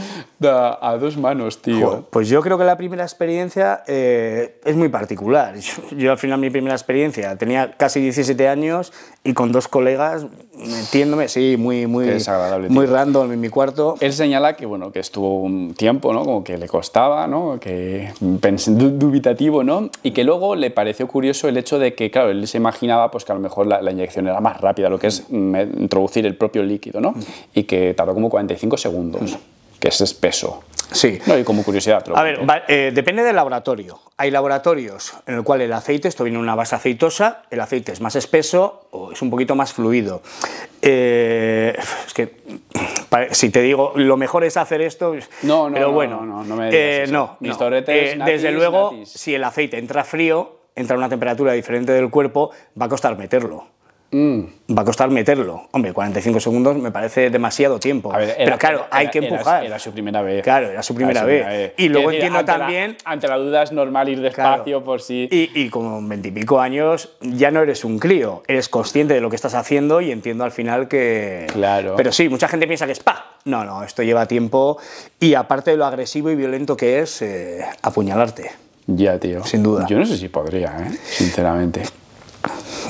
a, dos manos, tío. pues yo creo que la primera experiencia eh, es muy particular. Yo, al final mi primera experiencia tenía casi 17 años y con dos colegas metiéndome, sí, muy, muy, muy random en mi cuarto. Él señala que, bueno, que estuvo un tiempo, ¿no? Como que le costaba, ¿no? Que dubitativo, ¿no? Y que luego le pareció curioso el hecho de que, claro, él se imaginaba pues que a lo mejor la, inyección era más rápida, lo que es mm, eh, introducir el propio líquido, ¿no? Mm. Y que tardó como 45 segundos que es espeso. Sí. No, y como curiosidad. a ver, eh, depende del laboratorio. Hay laboratorios en el cual el aceite, esto viene en una base aceitosa, el aceite es más espeso o es un poquito más fluido. Eh, es que si te digo lo mejor es hacer esto, no, no, pero bueno, no, no, me digas eh, No, desde luego, si el aceite entra frío, entra a una temperatura diferente del cuerpo, va a costar meterlo. Mm. Va a costar meterlo. Hombre, 45 segundos me parece demasiado tiempo. pero claro, hay que empujar. Era, su primera vez. Claro, era su primera, vez. Y luego entiendo también. ante la duda es normal ir despacio por si. Sí. Y, y con veintipico años ya no eres un crío. Eres consciente de lo que estás haciendo y entiendo al final que. Claro. Pero sí, mucha gente piensa que es pa. No, no, esto lleva tiempo. Y aparte de lo agresivo y violento que es, eh, apuñalarte. Ya, tío. Sin duda. Yo no sé si podría, ¿eh? sinceramente.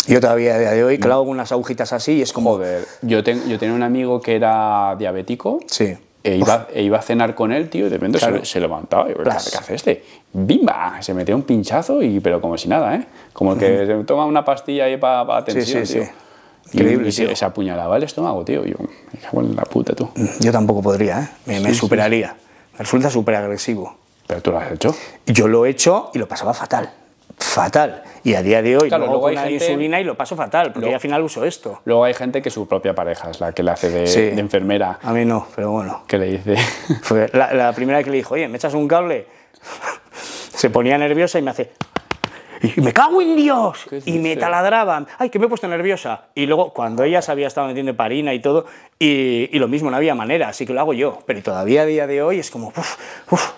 Yo todavía a día de hoy mm. clavo unas agujitas así y es como... Joder, yo, yo tenía un amigo que era diabético. E, e iba, a cenar con él, tío, y de repente se, levantaba y ¿qué hace este? ¡Bimba! Se metía un pinchazo y pero como si nada, ¿eh? Como que se toma una pastilla ahí para pa sí, sí, Sí. Increíble, y, tío. Se, apuñalaba el estómago, tío. Yo, me la puta, tú. Yo tampoco podría, ¿eh? Me, me superaría. Me resulta súper agresivo. ¿Pero tú lo has hecho? Yo lo he hecho y lo pasaba fatal fatal. Y a día de hoy claro, luego hay una insulina y lo paso fatal, porque al final uso esto. Luego hay gente que su propia pareja es la que le hace de, enfermera. A mí no, pero bueno. ¿Qué le dice? Fue la, la primera que le dijo, oye, ¿me echas un cable? Se ponía nerviosa y me hace y me cago en Dios. Y me taladraban, ay, que me he puesto nerviosa. Y luego, cuando ella se había estado metiendo parina y todo, y, lo mismo, no había manera, así que lo hago yo. Pero todavía a día de hoy es como,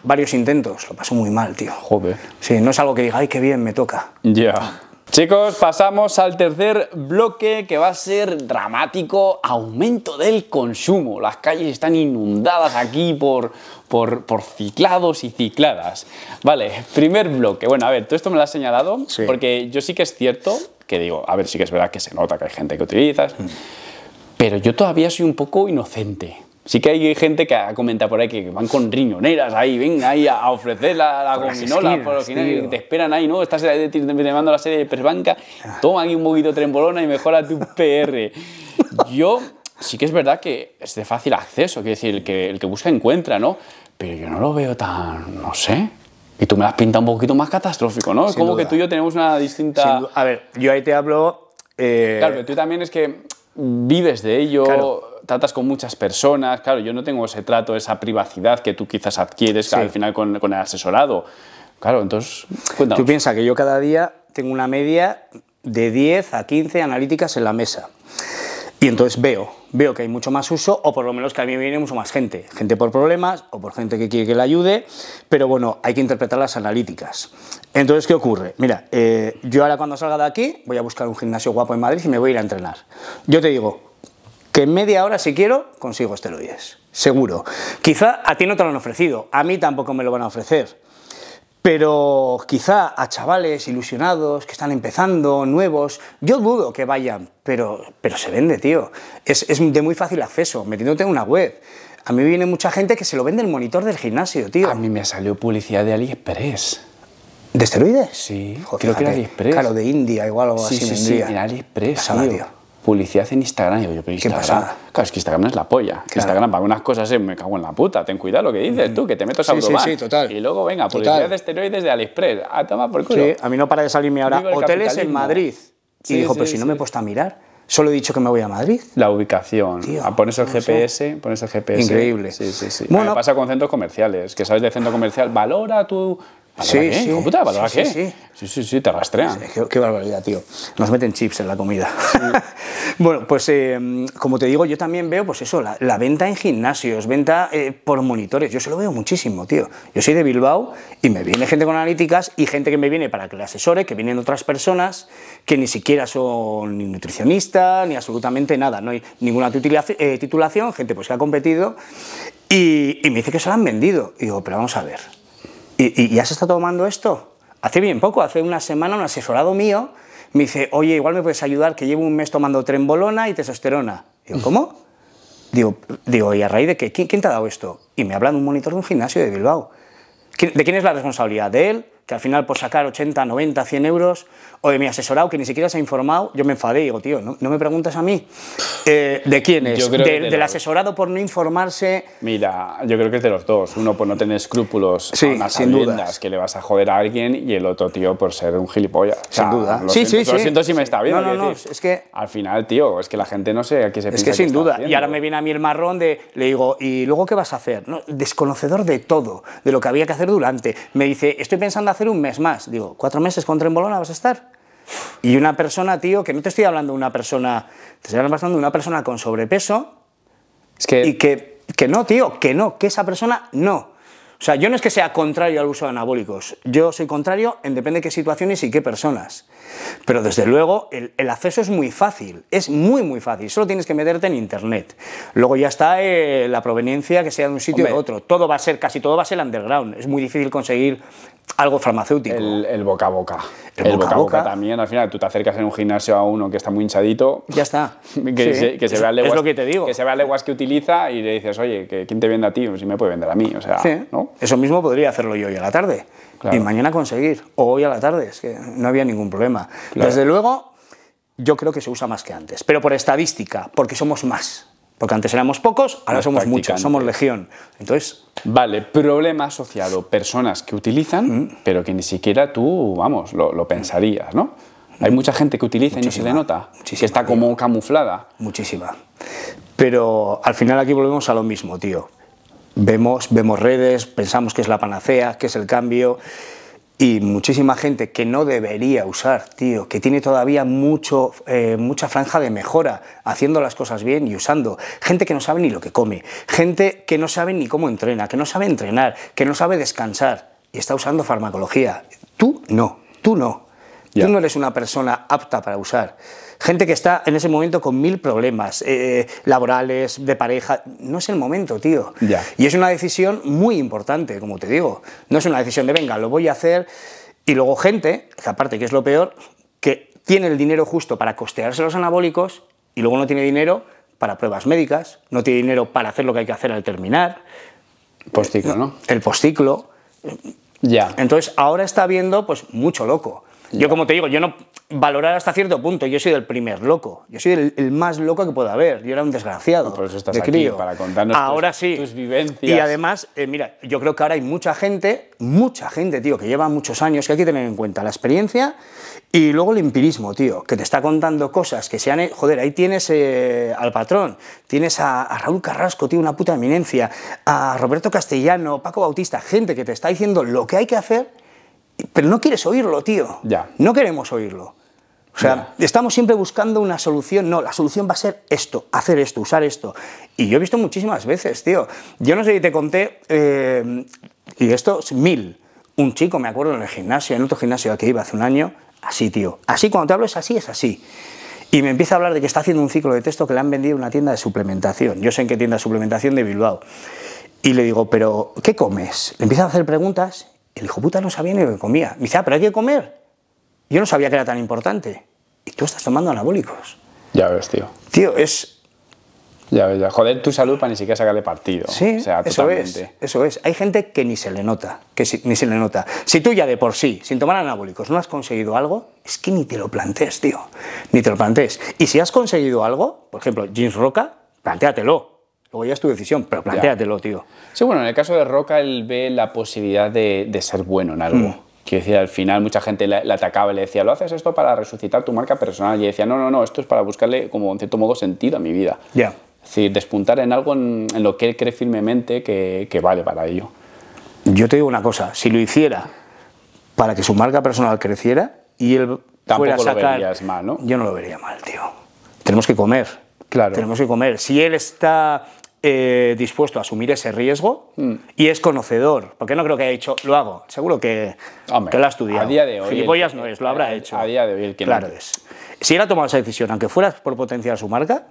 varios intentos, lo paso muy mal, tío. Joder. Sí, no es algo que diga, ay, qué bien, me toca. Ya. Chicos, pasamos al tercer bloque que va a ser dramático, aumento del consumo. Las calles están inundadas aquí por, por, ciclados y cicladas. Vale, primer bloque. Bueno, a ver, todo esto me lo has señalado, porque yo sí que es cierto que digo, a ver, sí que es verdad que se nota que hay gente que utilizas, mm. pero yo todavía soy un poco inocente. Sí que hay gente que ha comentado por ahí que van con riñoneras ahí, venga ahí a ofrecer la, gominola, por te esperan ahí, ¿no? Estás mando la serie de Perbanca ah. toma aquí un poquito de trembolona y mejora tu PR. Yo sí que es verdad que es de fácil acceso, quiero decir, el que, el que busca encuentra, ¿no? Pero yo no lo veo tan, no sé. Y tú me has pinta un poquito más catastrófico, ¿no? Es como que tú y yo tenemos una distinta... A ver, yo ahí te hablo... Eh, claro, pero tú también es que vives de ello, tratas con muchas personas, claro, yo no tengo ese trato, esa privacidad que tú quizás adquieres al final con, con, el asesorado. Claro, entonces... Tú piensas que yo cada día tengo una media de 10 a 15 analíticas en la mesa y entonces veo, veo que hay mucho más uso o por lo menos que a mí me viene mucho más gente, gente por problemas o por gente que quiere que le ayude, pero bueno, hay que interpretar las analíticas. Entonces, ¿qué ocurre? Mira, eh, yo ahora cuando salga de aquí voy a buscar un gimnasio guapo en Madrid y me voy a ir a entrenar. Yo te digo que en media hora, si quiero, consigo esteroides, seguro. Quizá a ti no te lo han ofrecido, a mí tampoco me lo van a ofrecer. Pero quizá a chavales ilusionados que están empezando, nuevos, yo dudo que vayan, pero, pero se vende, tío. Es, de muy fácil acceso, metiéndote en una web. A mí viene mucha gente que se lo vende el monitor del gimnasio, tío. A mí me salió publicidad de AliExpress. ¿De esteroides? Sí, creo que era AliExpress. Claro, de India igual o así sí, sí, Sí, en AliExpress, tío publicidad en Instagram. Y yo, pero Instagram. ¿Qué pasa? Claro, es que Instagram es la polla. Instagram para unas cosas me cago en la puta. Ten cuidado lo que dices tú, que te metes a a sí, Sí, sí, total. Y luego, venga, publicidad de esteroides de AliExpress. A tomar por culo. Sí, a mí no para de salirme ahora. Hoteles en Madrid. y dijo, pero pues si no me he puesto a mirar. Solo he dicho que me voy a Madrid. La ubicación. Tío, ah, pones el GPS, pones el GPS. Increíble. Sí, sí, sí. Bueno, pasa con centros comerciales, que sabes de centro comercial, valora tu Sí, sí. sí, Sí, sí, sí, te rastrean. Qué, barbaridad, tío. Nos meten chips en la comida. bueno, pues eh, como te digo, yo también veo, pues eso, la, venta en gimnasios, venta eh, por monitores. Yo se lo veo muchísimo, tío. Yo soy de Bilbao y me viene gente con analíticas y gente que me viene para que le asesore, que vienen otras personas que ni siquiera son ni nutricionistas, ni absolutamente nada. No hay ninguna eh, titulación, gente pues que ha competido y, y me dice que se la han vendido. Y digo, pero vamos a ver ¿y, ya se está tomando esto? Hace bien poco, hace una semana, un asesorado mío me dice, oye, igual me puedes ayudar, que llevo un mes tomando trembolona y testosterona. yo ¿cómo? Digo, digo ¿y a raíz de qué? ¿Quién, te ha dado esto? Y me habla de un monitor de un gimnasio de Bilbao. ¿De quién es la responsabilidad? ¿De él? que al final por sacar 80, 90, 100 euros, o de mi asesorado que ni siquiera se ha informado, yo me enfadé y digo, tío, no, no me preguntas a mí eh, de quién es, del asesorado por no informarse. Mira, yo creo que es de los dos, uno por no tener escrúpulos, sí, sin dudas. que le vas a joder a alguien, y el otro tío por ser un gilipollas. Sin duda. Lo sí, siento, sí, lo siento si me está viendo. No, no, no, es que... Al final, tío, es que la gente no sé a qué se piensa. Es que, sin duda, y ahora me viene a mí el marrón de, le digo, ¿y luego qué vas a hacer? desconocedor de todo, de lo que había que hacer durante. Me dice, estoy pensando hacer un mes más. Digo, ¿cuatro meses con Trembolona vas a estar? Y una persona, tío, que no te estoy hablando de una persona, te estoy hablando de una persona con sobrepeso. Es que... Y que, que no, tío, que no, que esa persona no. O sea, yo no es que sea contrario al uso de anabólicos, yo soy contrario en depende de qué situaciones y qué personas. Pero desde luego el, acceso es muy fácil, es muy muy fácil, solo tienes que meterte en internet. Luego ya está eh, la proveniencia que sea de un sitio o de otro. Todo va a ser, casi todo va a ser underground. Es muy difícil conseguir algo farmacéutico. El, boca a boca. El, boca, a boca también, al final tú te acercas en un gimnasio a uno que está muy hinchadito. Ya está. Que, se, vea leguas, que se leguas que utiliza y le dices, oye, ¿quién te vende a ti? Si me puede vender a mí. O sea, ¿no? Eso mismo podría hacerlo yo hoy a la tarde y mañana conseguir, o hoy a la tarde, es que no había ningún problema. Desde luego, yo creo que se usa más que antes, pero por estadística, porque somos más. Porque antes éramos pocos, ahora somos muchos, somos legión. Entonces. Vale, problema asociado, personas que utilizan, mm. pero que ni siquiera tú, vamos, lo, pensarías, ¿no? Hay mucha gente que utiliza y no se denota, nota, que está como camuflada. Muchísima. Pero al final aquí volvemos a lo mismo, tío. Vemos, redes, pensamos que es la panacea, que es el cambio. Y muchísima gente que no debería usar, tío, que tiene todavía mucho, eh, mucha franja de mejora, haciendo las cosas bien y usando. Gente que no sabe ni lo que come, gente que no sabe ni cómo entrena, que no sabe entrenar, que no sabe descansar y está usando farmacología. Tú no, tú no. Tú no eres una persona apta para usar. Gente que está en ese momento con mil problemas eh, laborales, de pareja. No es el momento, tío. Y es una decisión muy importante, como te digo. No es una decisión de, venga, lo voy a hacer. Y luego gente, que aparte que es lo peor, que tiene el dinero justo para costearse los anabólicos y luego no tiene dinero para pruebas médicas, no tiene dinero para hacer lo que hay que hacer al terminar. postciclo, ¿no? El postciclo. Ya. Entonces, ahora está habiendo pues mucho loco. Yo, como te digo, yo no valorar hasta cierto punto. Yo soy el primer loco. Yo soy el, más loco que pueda haber. Yo era un desgraciado. Por eso estás aquí, para contarnos tus, sí. vivencias. Y además, eh, mira, yo creo que ahora hay mucha gente, mucha gente, tío, que lleva muchos años, que hay que tener en cuenta la experiencia y luego el empirismo, tío, que te está contando cosas que se han. Joder, ahí tienes eh, al patrón, tienes a, a, Raúl Carrasco, tío, una puta eminencia, a Roberto Castellano, Paco Bautista, gente que te está diciendo lo que hay que hacer pero no quieres oírlo, tío. Ya. No queremos oírlo. O sea, estamos siempre buscando una solución. No, la solución va a ser esto, hacer esto, usar esto. Y yo he visto muchísimas veces, tío. Yo no sé si te conté, eh, y esto es mil. Un chico, me acuerdo, en el gimnasio, en otro gimnasio que iba hace un año, así, tío. Así, cuando te hablo es así, es así. Y me empieza a hablar de que está haciendo un ciclo de texto que le han vendido una tienda de suplementación. Yo sé en qué tienda de suplementación de Bilbao. Y le digo, pero, ¿qué comes? Le empiezan a hacer preguntas el hijo puta no sabía ni lo que comía. Me dice, ah, pero hay que comer. Yo no sabía que era tan importante. Y tú estás tomando anabólicos. Ya ves, tío. Tío, es. Ya ves, ya. Joder tu salud para ni siquiera sacarle partido. Sí, eso es. Eso es. Hay gente que ni se le nota. Que si, ni se le nota. Si tú ya de por sí, sin tomar anabólicos, no has conseguido algo, es que ni te lo plantees, tío. Ni te lo plantees. Y si has conseguido algo, por ejemplo, jeans Roca, plantéatelo o ya es tu decisión, pero plantéatelo, tío. Sí, bueno, en el caso de Roca, él ve la posibilidad de, de ser bueno en algo. Mm. Quiero decir, al final mucha gente le, atacaba y le decía, lo haces esto para resucitar tu marca personal. Y decía, no, no, no, esto es para buscarle, como en cierto modo, sentido a mi vida. Ya. Es decir, despuntar en algo en, lo que él cree firmemente que, que vale para ello. Yo te digo una cosa, si lo hiciera para que su marca personal creciera y él fuera a sacar... lo mal, ¿no? Yo no lo vería mal, tío. Tenemos que comer. Claro. Tenemos que comer. Si él está eh, dispuesto a asumir ese riesgo mm. y es conocedor, porque no creo que haya dicho, lo hago, seguro que, que lo ha estudiado. A día de hoy. Gilipollas no es, lo habrá hecho. A día de hoy que claro es. Si él ha tomado esa decisión, aunque fuera por potenciar su marca,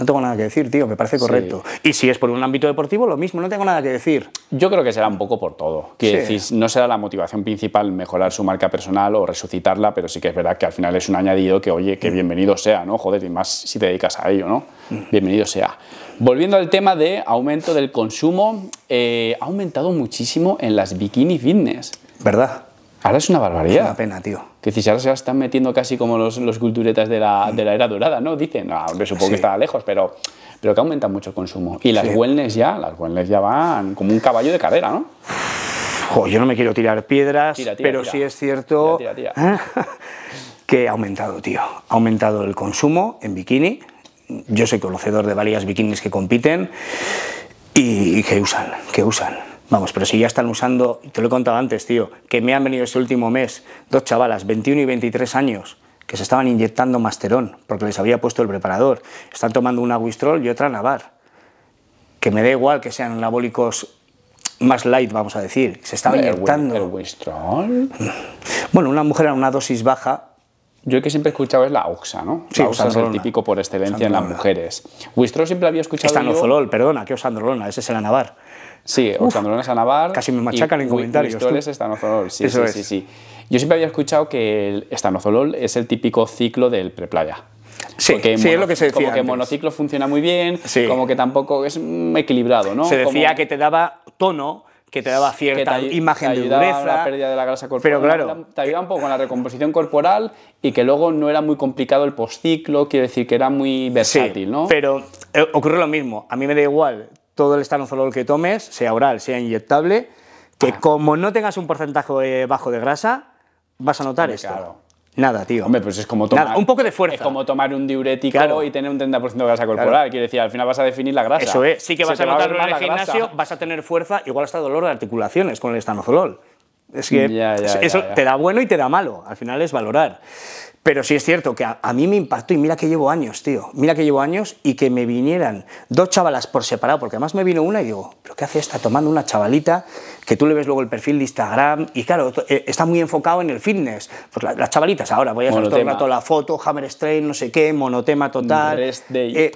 no tengo nada que decir, tío, me parece correcto. Y si es por un ámbito deportivo, lo mismo, no tengo nada que decir. Yo creo que será un poco por todo. Que no será la motivación principal mejorar su marca personal o resucitarla, pero sí que es verdad que al final es un añadido que, oye, que mm. bienvenido sea, ¿no? Joder, y más si te dedicas a ello, ¿no? Mm. Bienvenido sea. Volviendo al tema de aumento del consumo, eh, ha aumentado muchísimo en las bikini fitness. ¿Verdad? Ahora es una barbaridad. Es una pena, tío. Que si ahora se están metiendo casi como los, culturetas de la, de la, era dorada, ¿no? Dicen, no, ah, me supongo que está lejos, pero, pero que aumenta mucho el consumo. Y las wellness ya, las wellness ya van como un caballo de cadera ¿no? Jo, yo no me quiero tirar piedras, pero sí es cierto que ha aumentado, tío. Ha aumentado el consumo en bikini. Yo soy conocedor de varias bikinis que compiten y que usan, que usan. Vamos, pero si ya están usando, te lo he contado antes, tío, que me han venido este último mes dos chavalas, 21 y 23 años, que se estaban inyectando Masteron, porque les había puesto el preparador. Están tomando una Wistrol y otra Navar. Que me da igual que sean anabólicos más light, vamos a decir. Se estaban inyectando. ¿El Wistrol? Bueno, una mujer a una dosis baja. Yo que siempre he escuchado es la Oxa, ¿no? Sí, Oxa es el típico por excelencia en las mujeres. Wistrol siempre había escuchado. Está Nozolol, perdona, que Oxandrolona, ese es el navar. Sí, dejan a Navar. Casi me machacan en comentarios. estanozolol. Sí, sí, sí, sí. Yo siempre había escuchado que el estanozolol es el típico ciclo del preplaya. Sí, sí es lo que se decía. Como que monociclo funciona muy bien, como que tampoco es equilibrado, ¿no? Se decía que te daba tono, que te daba cierta imagen te de dureza. la pérdida de la grasa corporal. Pero claro. Te ayudaba un poco con la recomposición corporal y que luego no era muy complicado el postciclo, quiero decir que era muy versátil, sí, ¿no? Pero eh, ocurre lo mismo. A mí me da igual todo el estanozolol que tomes, sea oral, sea inyectable, que ah. como no tengas un porcentaje eh, bajo de grasa, vas a notar esto. Claro. Nada, tío. Hombre, pues es como tomar. un poco de fuerza. Es como tomar un diurético y tener un 30% de grasa corporal. Quiere decir, al final vas a definir la grasa. Eso es. Sí que vas a notar en el gimnasio, vas a tener fuerza, igual hasta dolor de articulaciones con el estanozolol. Es que eso te da bueno y te da malo. Al final es valorar. Pero sí es cierto que a, mí me impactó y mira que llevo años, tío. Mira que llevo años y que me vinieran dos chavalas por separado, porque además me vino una y digo, ¿pero qué hace esta tomando una chavalita? Que tú le ves luego el perfil de Instagram y claro, eh, está muy enfocado en el fitness. Pues las chavalitas ahora, voy a hacer todo el rato la foto, hammer strain, no sé qué, monotema total. Eh,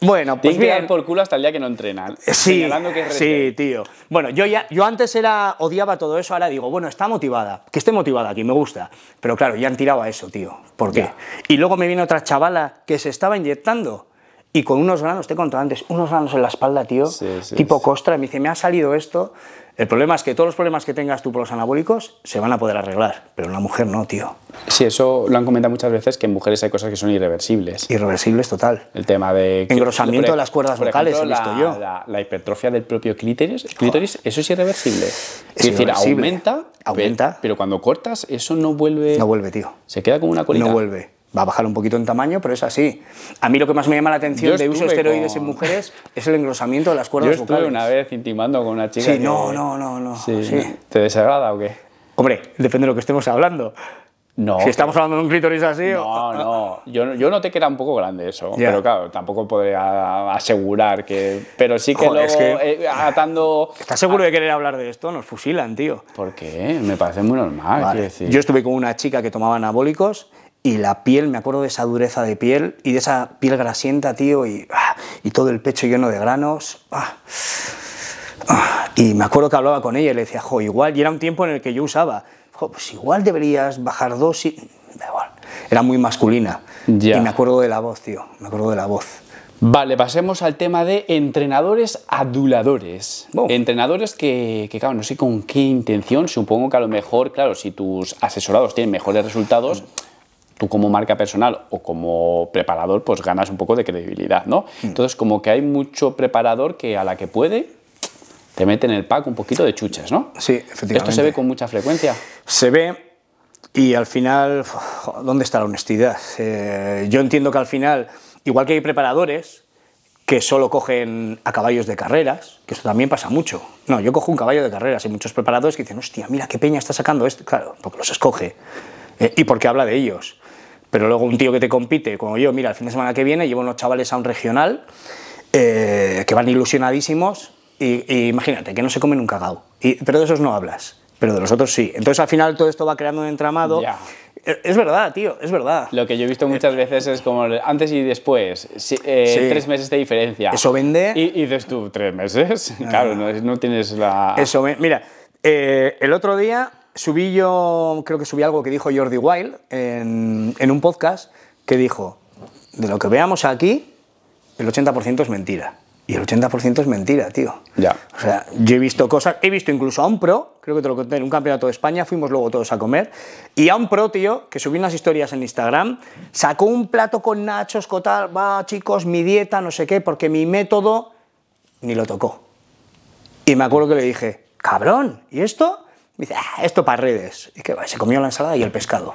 bueno, pues Tienes por culo hasta el día que no entrenan. Eh, sí, sí, tío. Bueno, yo ya, yo antes era odiaba todo eso, ahora digo, bueno, está motivada, que esté motivada aquí, me gusta. Pero claro, ya han tirado a eso, tío. ¿Por qué? Y luego me viene otra chavala que se estaba inyectando y con unos granos, te he contado antes, unos granos en la espalda, tío, tipo costra, costra, me dice, me ha salido esto el problema es que todos los problemas que tengas tú por los anabólicos se van a poder arreglar, pero en la mujer no, tío. Sí, eso lo han comentado muchas veces, que en mujeres hay cosas que son irreversibles. Irreversibles, total. El tema de... Engrosamiento de las cuerdas vocales, he visto la, yo. La, hipertrofia del propio clítoris, clítoris eso es irreversible. Es, decir, aumenta, Pero, cuando cortas, eso no vuelve... No vuelve, tío. Se queda como una colita. No vuelve va a bajar un poquito en tamaño, pero es así. A mí lo que más me llama la atención de uso de esteroides en mujeres es el engrosamiento de las cuerdas vocales. Yo estuve una vez intimando con una chica. Sí, no, no, no, no. ¿Te desagrada o qué? Hombre, depende de lo que estemos hablando. No. Si estamos hablando de un clítoris así. No, no. Yo, yo noté que era un poco grande eso. Pero claro, tampoco podría asegurar que. Pero sí que eh, atando. ¿Estás seguro de querer hablar de esto? Nos fusilan, tío. ¿Por qué? Me parece muy normal. Yo estuve con una chica que tomaba anabólicos y la piel, me acuerdo de esa dureza de piel y de esa piel grasienta, tío, y, ah, todo el pecho lleno de granos. Ah, ah. Y me acuerdo que hablaba con ella y le decía, jo, igual, y era un tiempo en el que yo usaba, pues igual deberías bajar dos y... era muy masculina. Ya. Y me acuerdo de la voz, tío, me acuerdo de la voz. Vale, pasemos al tema de entrenadores aduladores. Oh. Entrenadores que, que, claro, no sé con qué intención, supongo que a lo mejor, claro, si tus asesorados tienen mejores resultados, tú como marca personal o como preparador, pues ganas un poco de credibilidad, ¿no? Mm. Entonces, como que hay mucho preparador que a la que puede te mete en el pack un poquito de chuches, ¿no? Sí, efectivamente. ¿Esto se ve con mucha frecuencia? Se ve y al final, ¿dónde está la honestidad? Eh, yo entiendo que al final, igual que hay preparadores que solo cogen a caballos de carreras, que esto también pasa mucho. No, yo cojo un caballo de carreras y muchos preparadores que dicen, hostia, mira qué peña está sacando esto. Claro, porque los escoge eh, y porque habla de ellos. Pero luego un tío que te compite, como yo, mira, el fin de semana que viene llevo unos chavales a un regional eh, que van ilusionadísimos y, imagínate, que no se comen un cagao. Y, pero de esos no hablas, pero de los otros sí. Entonces al final todo esto va creando un entramado. E, es verdad, tío, es verdad. Lo que yo he visto muchas eh, veces es como antes y después, eh, tres meses de diferencia. Eso vende. Y, dices tú, tres meses. Claro, ah. no, tienes la. Eso, mira, el otro día subí yo, creo que subí algo que dijo Jordi Wild en, un podcast que dijo, de lo que veamos aquí, el 80% es mentira. Y el 80% es mentira, tío. Ya. O sea, yo he visto cosas, he visto incluso a un pro, creo que te lo conté en un campeonato de España, fuimos luego todos a comer, y a un pro, tío, que subí unas historias en Instagram, sacó un plato con nachos, tal, va, chicos, mi dieta, no sé qué, porque mi método ni lo tocó. Y me acuerdo que le dije, cabrón, ¿y esto? dice, ah, esto para redes. que se comió la ensalada y el pescado.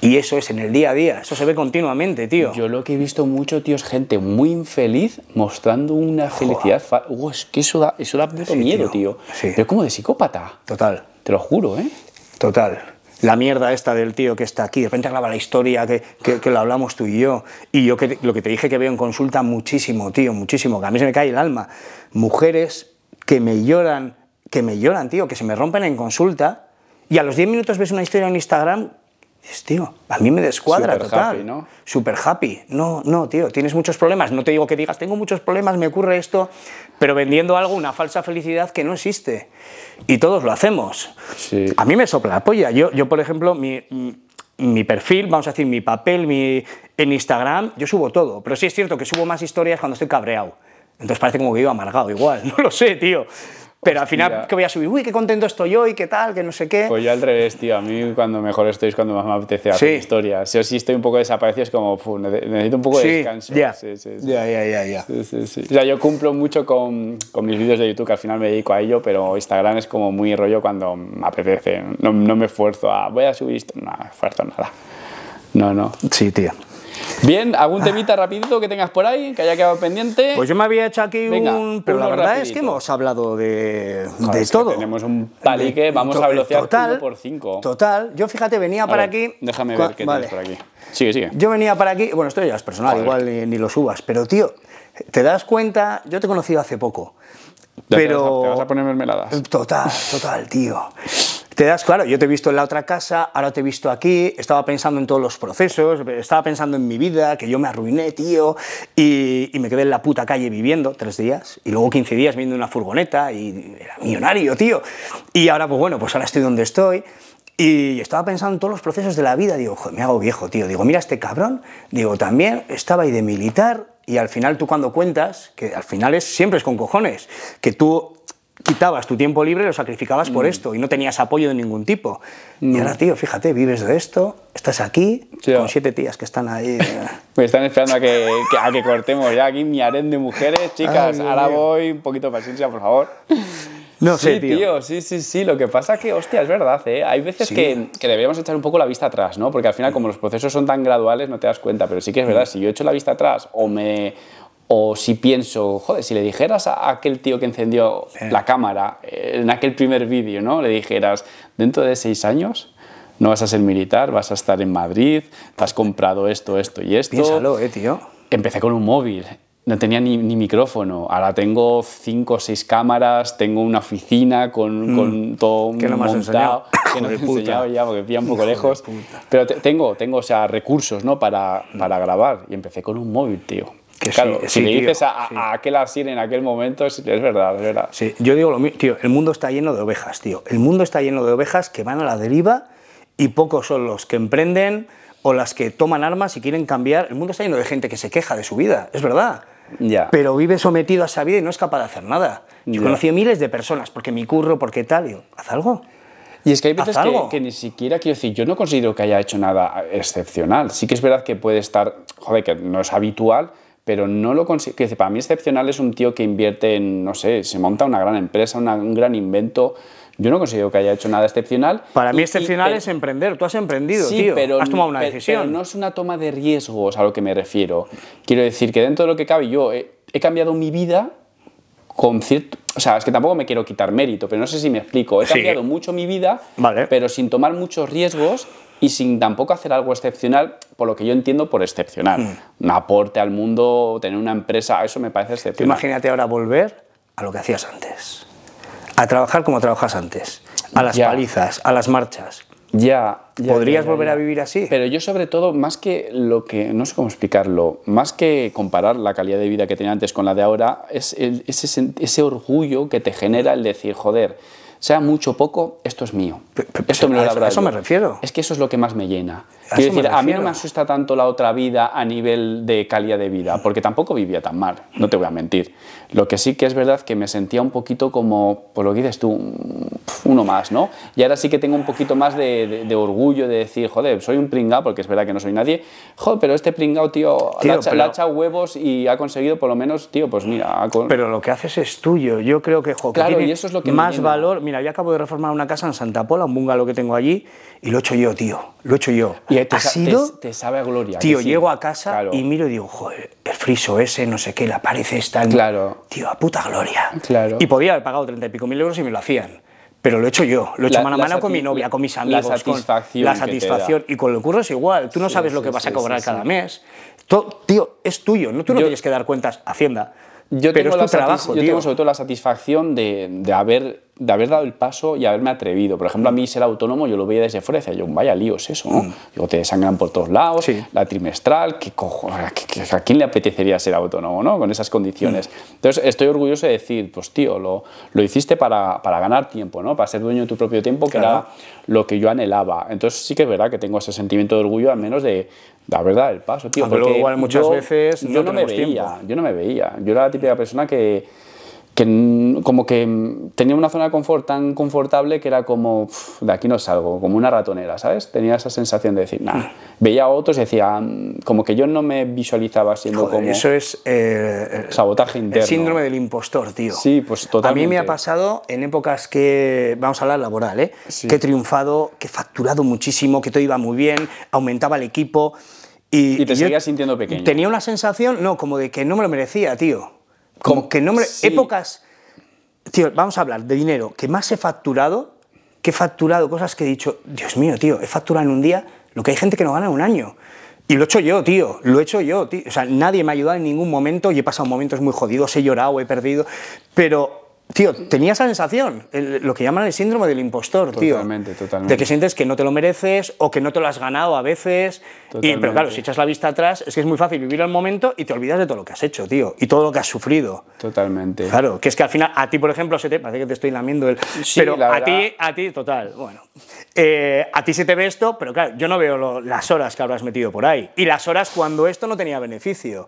Y eso es en el día a día, eso se ve continuamente, tío. Yo lo que he visto mucho, tío, es gente muy infeliz mostrando una felicidad. Uy, es que eso da, eso da miedo, tío. Pero es como de psicópata. Total. Te lo juro, ¿eh? Total. La mierda esta del tío que está aquí, de repente graba la historia que, que, que la hablamos tú y yo. Y yo que, lo que te dije que veo en consulta muchísimo, tío, muchísimo, que a mí se me cae el alma. Mujeres que me lloran que me lloran, tío, que se me rompen en consulta, y a los 10 minutos ves una historia en Instagram, dices, tío, a mí me descuadra Super total. Happy, ¿no? Super happy. No, no, tío, tienes muchos problemas. No te digo que digas, tengo muchos problemas, me ocurre esto, pero vendiendo algo, una falsa felicidad que no existe. Y todos lo hacemos. A mí me sopla la polla. Yo, yo por ejemplo, mi, perfil, vamos a decir, mi papel, mi, en Instagram, yo subo todo. Pero sí es cierto que subo más historias cuando estoy cabreado. Entonces parece como que vivo amargado, igual, no lo sé, tío. Pero al final que voy a subir, uy, qué contento estoy hoy, qué tal, que no sé qué. Pues yo al revés, tío. A mí cuando mejor estoy es cuando más me apetece hacer sí. historias. Si sí estoy un poco desaparecido es como, necesito un poco de sí, descanso. Ya, ya, ya, ya. O sea, yo cumplo mucho con, mis vídeos de YouTube, que al final me dedico a ello, pero Instagram es como muy rollo cuando me apetece. No, no me esfuerzo a, voy a subir esto. No, me esfuerzo nada. No, no. Sí, tío. Bien, ¿algún temita rapidito que tengas por ahí, que haya quedado pendiente? Pues yo me había hecho aquí un... Pero la verdad es que hemos hablado de, todo. tenemos un palique, vamos a velocidad total, por 5. Total, yo fíjate, venía para aquí... Déjame ver qué tienes por aquí. Sigue, sigue. Yo venía para aquí... Bueno, esto ya es personal, igual ni, lo subas, pero tío, te das cuenta... Yo te he conocido hace poco, pero... vas, a, te vas a poner mermeladas. Total, total, tío. Te das, claro, yo te he visto en la otra casa, ahora te he visto aquí, estaba pensando en todos los procesos, estaba pensando en mi vida, que yo me arruiné, tío, y, me quedé en la puta calle viviendo tres días, y luego 15 días viendo una furgoneta, y era millonario, tío. Y ahora, pues bueno, pues ahora estoy donde estoy, y estaba pensando en todos los procesos de la vida, digo, joder, me hago viejo, tío. Digo, mira este cabrón, digo, también estaba ahí de militar y al final tú cuando cuentas, que al final es siempre es con cojones, que tú quitabas tu tiempo libre, lo sacrificabas por mm. esto y no tenías apoyo de ningún tipo. Mm. Y ahora, tío, fíjate, vives de esto, estás aquí con siete tías que están ahí. Eh. Me están esperando a que, a que cortemos ya aquí mi harén de mujeres, chicas. ahora voy, un poquito de paciencia, por favor. No sí, sé, tío. tío. Sí, sí, sí. Lo que pasa es que, hostia, es verdad, ¿eh? Hay veces que, que, deberíamos echar un poco la vista atrás, ¿no? Porque al final, como los procesos son tan graduales, no te das cuenta. Pero sí que es verdad, si yo echo la vista atrás o me, o si pienso, joder, si le dijeras a aquel tío que encendió la cámara eh, en aquel primer vídeo, ¿no? Le dijeras, dentro de seis años no vas a ser militar, vas a estar en Madrid, te has comprado esto, esto y esto. Piénsalo, eh, tío. Empecé con un móvil, no tenía ni, micrófono. Ahora tengo cinco o seis cámaras, tengo una oficina con, todo mm. con todo que no enseñado. Que no me has enseñado ya porque pilla un poco lejos. Pero tengo, tengo, o sea, recursos, ¿no? Para, mm. para grabar. Y empecé con un móvil, tío si le dices a, aquel asir en aquel momento, es, es verdad, es verdad. Sí, yo digo lo mismo, tío, el mundo está lleno de ovejas, tío. El mundo está lleno de ovejas que van a la deriva y pocos son los que emprenden o las que toman armas y quieren cambiar. El mundo está lleno de gente que se queja de su vida, es verdad. Ya. Pero vive sometido a esa vida y no es capaz de hacer nada. Yo he conocí miles de personas porque mi curro, porque tal, yo, haz algo. Y es que hay veces que, que, ni siquiera, quiero decir, yo no considero que haya hecho nada excepcional. Sí que es verdad que puede estar, joder, que no es habitual, pero no lo consigo. Que para mí excepcional es un tío que invierte en, no sé, se monta una gran empresa, un gran invento. Yo no considero que haya hecho nada excepcional. Para mí excepcional es emprender. Tú has emprendido, tío. Pero, has tomado una decisión. no es una toma de riesgos a lo que me refiero. Quiero decir que dentro de lo que cabe yo he, cambiado mi vida con cierto... O sea, es que tampoco me quiero quitar mérito, pero no sé si me explico. He cambiado mucho mi vida, pero sin tomar muchos riesgos y sin tampoco hacer algo excepcional, por lo que yo entiendo por excepcional. Mm. Un aporte al mundo, tener una empresa, eso me parece excepcional. Imagínate ahora volver a lo que hacías antes, a trabajar como trabajas antes, a las palizas, a las marchas. Ya, ¿Podrías volver a vivir así? Pero yo sobre todo, más que lo que, no sé cómo explicarlo, más que comparar la calidad de vida que tenía antes con la de ahora, es ese, ese orgullo que te genera el decir, joder, sea mucho o poco, esto es mío eso, me, eso me refiero. Es que eso es lo que más me llena. A decir, a mí no me asusta tanto la otra vida a nivel de calidad de vida, porque tampoco vivía tan mal, no te voy a mentir. Lo que sí que es verdad que me sentía un poquito como, por pues lo que dices tú, mm, uno más, ¿no? Y ahora sí que tengo un poquito más de, orgullo de decir, joder, soy un pringao, porque es verdad que no soy nadie, joder, pero este pringao, tío, tío ha echado huevos y ha conseguido por lo menos, tío, pues mira... Pero lo que haces es tuyo, yo creo que, tiene más valor... Mira, yo acabo de reformar una casa en Santa Pola, un lo que tengo allí, y lo he hecho yo, tío, lo he hecho yo. Y ha sido, te, sabe a gloria. Tío, llego a casa y miro y digo, joder, el friso ese, no sé qué, la pared está... Claro. Tío, a puta gloria. Claro. Y podía haber pagado treinta y pico mil euros y me lo hacían. Pero lo he hecho yo, lo he hecho mano a mano con mi novia, con mis amigos. La satisfacción. la satisfacción. Y con el curro es igual. Tú no sabes lo que vas a cobrar cada mes. tío, es tuyo. No tú no tienes que dar cuentas Hacienda. Yo pero tengo trabajo, sobre todo la satisfacción de, de haber de haber dado el paso y haberme atrevido. Por ejemplo, a mí ser autónomo yo lo veía desde fuera decía yo, vaya líos eso, ¿no? Mm. te desangran por todos lados, la trimestral, ¿qué cojo? ¿A, qué, cojo a quién le apetecería ser autónomo, no? Con esas condiciones. Mm. Entonces, estoy orgulloso de decir, pues tío, lo, lo hiciste para, para, ganar tiempo, ¿no? Para ser dueño de tu propio tiempo, que era lo que yo anhelaba. Entonces, sí que es verdad que tengo ese sentimiento de orgullo, al menos de, la verdad, el paso, tío. igual, muchas veces yo no me veía, yo no me veía. Yo era la típica persona que que como que tenía una zona de confort tan confortable que era como, de aquí no salgo, como una ratonera, ¿sabes? Tenía esa sensación de decir, nada, mm. veía a otros y decía, mm", como que yo no me visualizaba siendo como... Eso es... Eh, eh, sabotaje interno. El síndrome del impostor, tío. Sí, pues totalmente. A mí me ha pasado en épocas que, vamos a hablar laboral, ¿eh? Que he triunfado, que he facturado muchísimo, que todo iba muy bien, aumentaba el equipo. Y, y te seguías sintiendo pequeño. Tenía una sensación, no, como de que no me lo merecía, tío como que el nombre, épocas, tío, vamos a hablar de dinero que más he facturado, que he facturado cosas que he dicho, Dios mío, tío, he facturado en un día lo que hay gente que no gana en un año. Y lo he hecho yo, tío, lo he hecho yo, tío. O sea, nadie me ha ayudado en ningún momento y he pasado momentos muy jodidos, he llorado, he perdido, pero Tío, tenía esa sensación, lo que llaman el síndrome del impostor, tío. Totalmente, De que sientes que no te lo mereces o que no te lo has ganado a veces. Y, pero claro, si echas la vista atrás, es que es muy fácil vivir el momento y te olvidas de todo lo que has hecho, tío. Y todo lo que has sufrido. Totalmente. Claro, que es que al final, a ti, por ejemplo, se te, parece que te estoy lamiendo el... pero a ti, a ti, total, bueno. Eh, a ti se te ve esto, pero claro, yo no veo las horas que habrás metido por ahí. Y las horas cuando esto no tenía beneficio.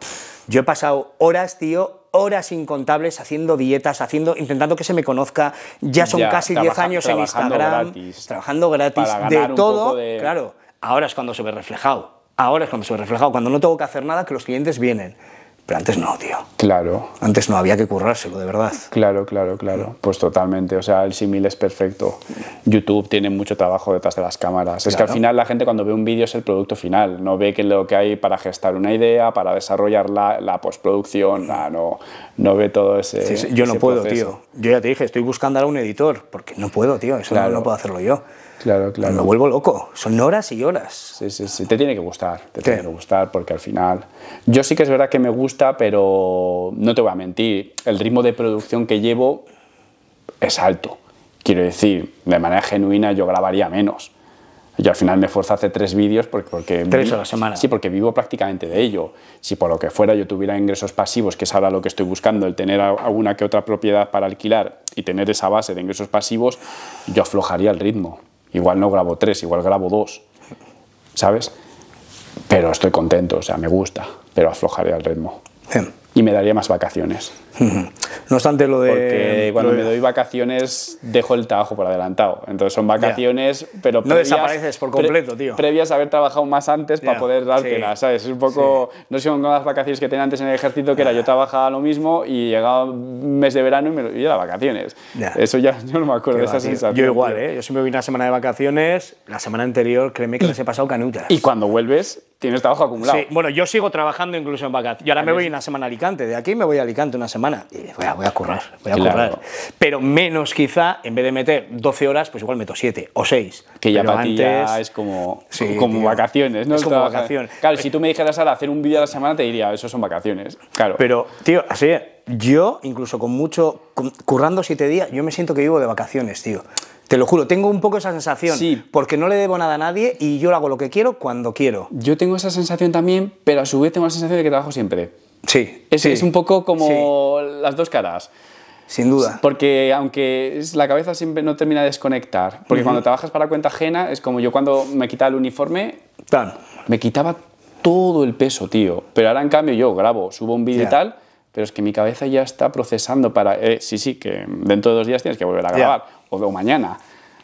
Yo he pasado horas, tío, horas incontables haciendo dietas, haciendo, intentando que se me conozca. Ya son casi 10 años en Instagram, gratis, trabajando gratis, de todo. Claro, ahora es cuando se ve reflejado. Ahora es cuando se ve reflejado. Cuando no tengo que hacer nada, que los clientes vienen. Pero antes no, tío. Claro. Antes no, había que currárselo, de verdad. Claro, claro, claro. Mm. Pues totalmente. O sea, el símil es perfecto. YouTube tiene mucho trabajo detrás de las cámaras. Es que al final la gente cuando ve un vídeo es el producto final. No ve que lo que hay para gestar una idea, para desarrollar la, postproducción. No, no, ve todo ese. yo no puedo, tío. Yo ya te dije, estoy buscando a un editor, porque no puedo, tío. Eso no, no puedo hacerlo yo. Claro, claro. Me vuelvo loco. Son horas y horas. Sí, sí, sí. Te tiene que gustar. Te tiene que gustar porque al final. Yo sí que es verdad que me gusta, pero no te voy a mentir. El ritmo de producción que llevo es alto. Quiero decir, de manera genuina yo grabaría menos. Yo al final me esfuerzo a hacer tres vídeos porque... porque tres a la semana. Sí, porque vivo prácticamente de ello. Si por lo que fuera yo tuviera ingresos pasivos, que es ahora lo que estoy buscando, el tener alguna que otra propiedad para alquilar y tener esa base de ingresos pasivos, yo aflojaría el ritmo. Igual no grabo tres, igual grabo dos, ¿sabes? Pero estoy contento, o sea, me gusta, pero aflojaré al ritmo y me daría más vacaciones. No obstante lo de... Porque cuando me doy vacaciones dejo el trabajo por adelantado. Entonces son vacaciones, pero... Previas, no desapareces por completo, tío. Previas a haber trabajado más antes para poder dártelas, ¿sabes? Es un poco... No sé con las vacaciones que tenía antes en el ejército, que era yo ah. trabajaba lo mismo y llegaba un mes de verano y me iba a vacaciones. Eso ya no me acuerdo de esa sensación. Yo igual, ¿eh? Yo siempre voy una semana de vacaciones, la semana anterior, créeme que les he pasado canutas. Y cuando vuelves, Tienes trabajo acumulado. bueno, yo sigo trabajando incluso en vacaciones. Y ahora ah, me voy una semana a Alicante, de aquí me voy a Alicante una semana voy a, currar, voy a Pero menos quizá, en vez de meter 12 horas, pues igual meto 7 o 6. Que ya para ti es como, como vacaciones, ¿no? Es como eh, vacaciones. Claro, si tú me dijeras ahora hacer un vídeo a la semana, te diría, eso son vacaciones, claro. Pero, tío, así, yo incluso con mucho, currando 7 días, yo me siento que vivo de vacaciones, tío. Te lo juro, tengo un poco esa sensación. Sí. Porque no le debo nada a nadie y yo hago lo que quiero cuando quiero. Yo tengo esa sensación también, pero a su vez tengo la sensación de que trabajo siempre. Sí. Es, es un poco como las dos caras. Sin duda. Porque aunque la cabeza siempre no termina de desconectar, porque cuando trabajas para cuenta ajena es como yo cuando me quitaba el uniforme, Tan. me quitaba todo el peso, tío. Pero ahora en cambio yo grabo, subo un vídeo y tal, pero es que mi cabeza ya está procesando para, eh, sí, sí, que dentro de dos días tienes que volver a grabar. O veo mañana,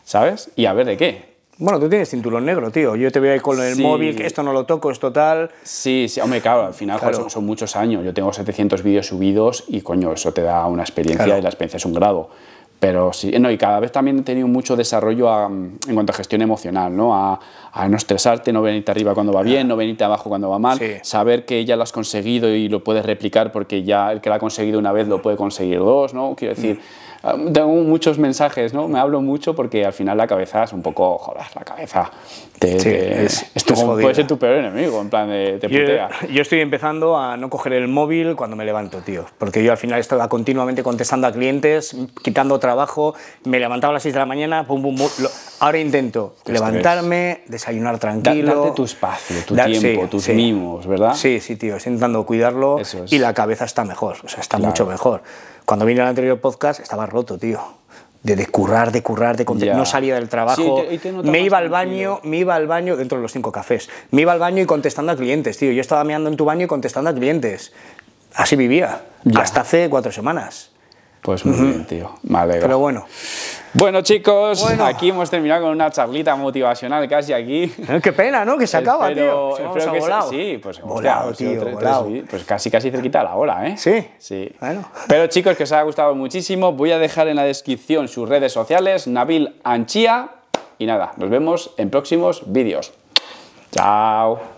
¿sabes? Y a ver de qué. Bueno, tú tienes cinturón negro, tío. Yo te veo ahí con el móvil, que esto no lo toco, es total. Sí, sí, hombre, claro, al final son, muchos años. Yo tengo 700 vídeos subidos y, coño, eso te da una experiencia y la experiencia es un grado. Pero sí, no, y cada vez también he tenido mucho desarrollo en cuanto a gestión emocional, ¿no? A, no estresarte, no venirte arriba cuando va bien, no venirte abajo cuando va mal, saber que ya lo has conseguido y lo puedes replicar porque ya el que lo ha conseguido una vez lo puede conseguir dos, ¿no? Quiero decir. Mm. Ah, tengo muchos mensajes, ¿no? Me hablo mucho porque al final la cabeza es un poco, joder, la cabeza te, es, tu, puede ser tu peor enemigo, en plan de te Yo, estoy empezando a no coger el móvil cuando me levanto, tío, porque yo al final estaba continuamente contestando a clientes, quitando trabajo, me levantaba a las 6 de la mañana, pum, pum, ahora intento levantarme, desayunar tranquilo. tu espacio, tu tiempo, tus mimos, ¿verdad? Sí, sí, tío, estoy intentando cuidarlo y la cabeza está mejor, o sea, está mucho mejor. Cuando vine al anterior podcast estaba roto, tío. De, currar, de currar, de no salía del trabajo. me iba al baño, me iba al baño, dentro de los cinco cafés, me iba al baño y contestando a clientes, tío. Yo estaba meando en tu baño y contestando a clientes. Así vivía, hasta hace cuatro semanas. Pues muy bien, tío. Me Pero bueno. Bueno chicos, aquí hemos terminado con una charlita motivacional casi aquí. Eh, qué pena, ¿no? Que se acaba, tío. Se espero que volado. sí, pues volado, pues casi casi cerquita la hora, ¿eh? Sí. Sí. Bueno. Pero chicos, que os haya gustado muchísimo. Voy a dejar en la descripción sus redes sociales, Nabil Anchia Y nada, nos vemos en próximos vídeos. Chao.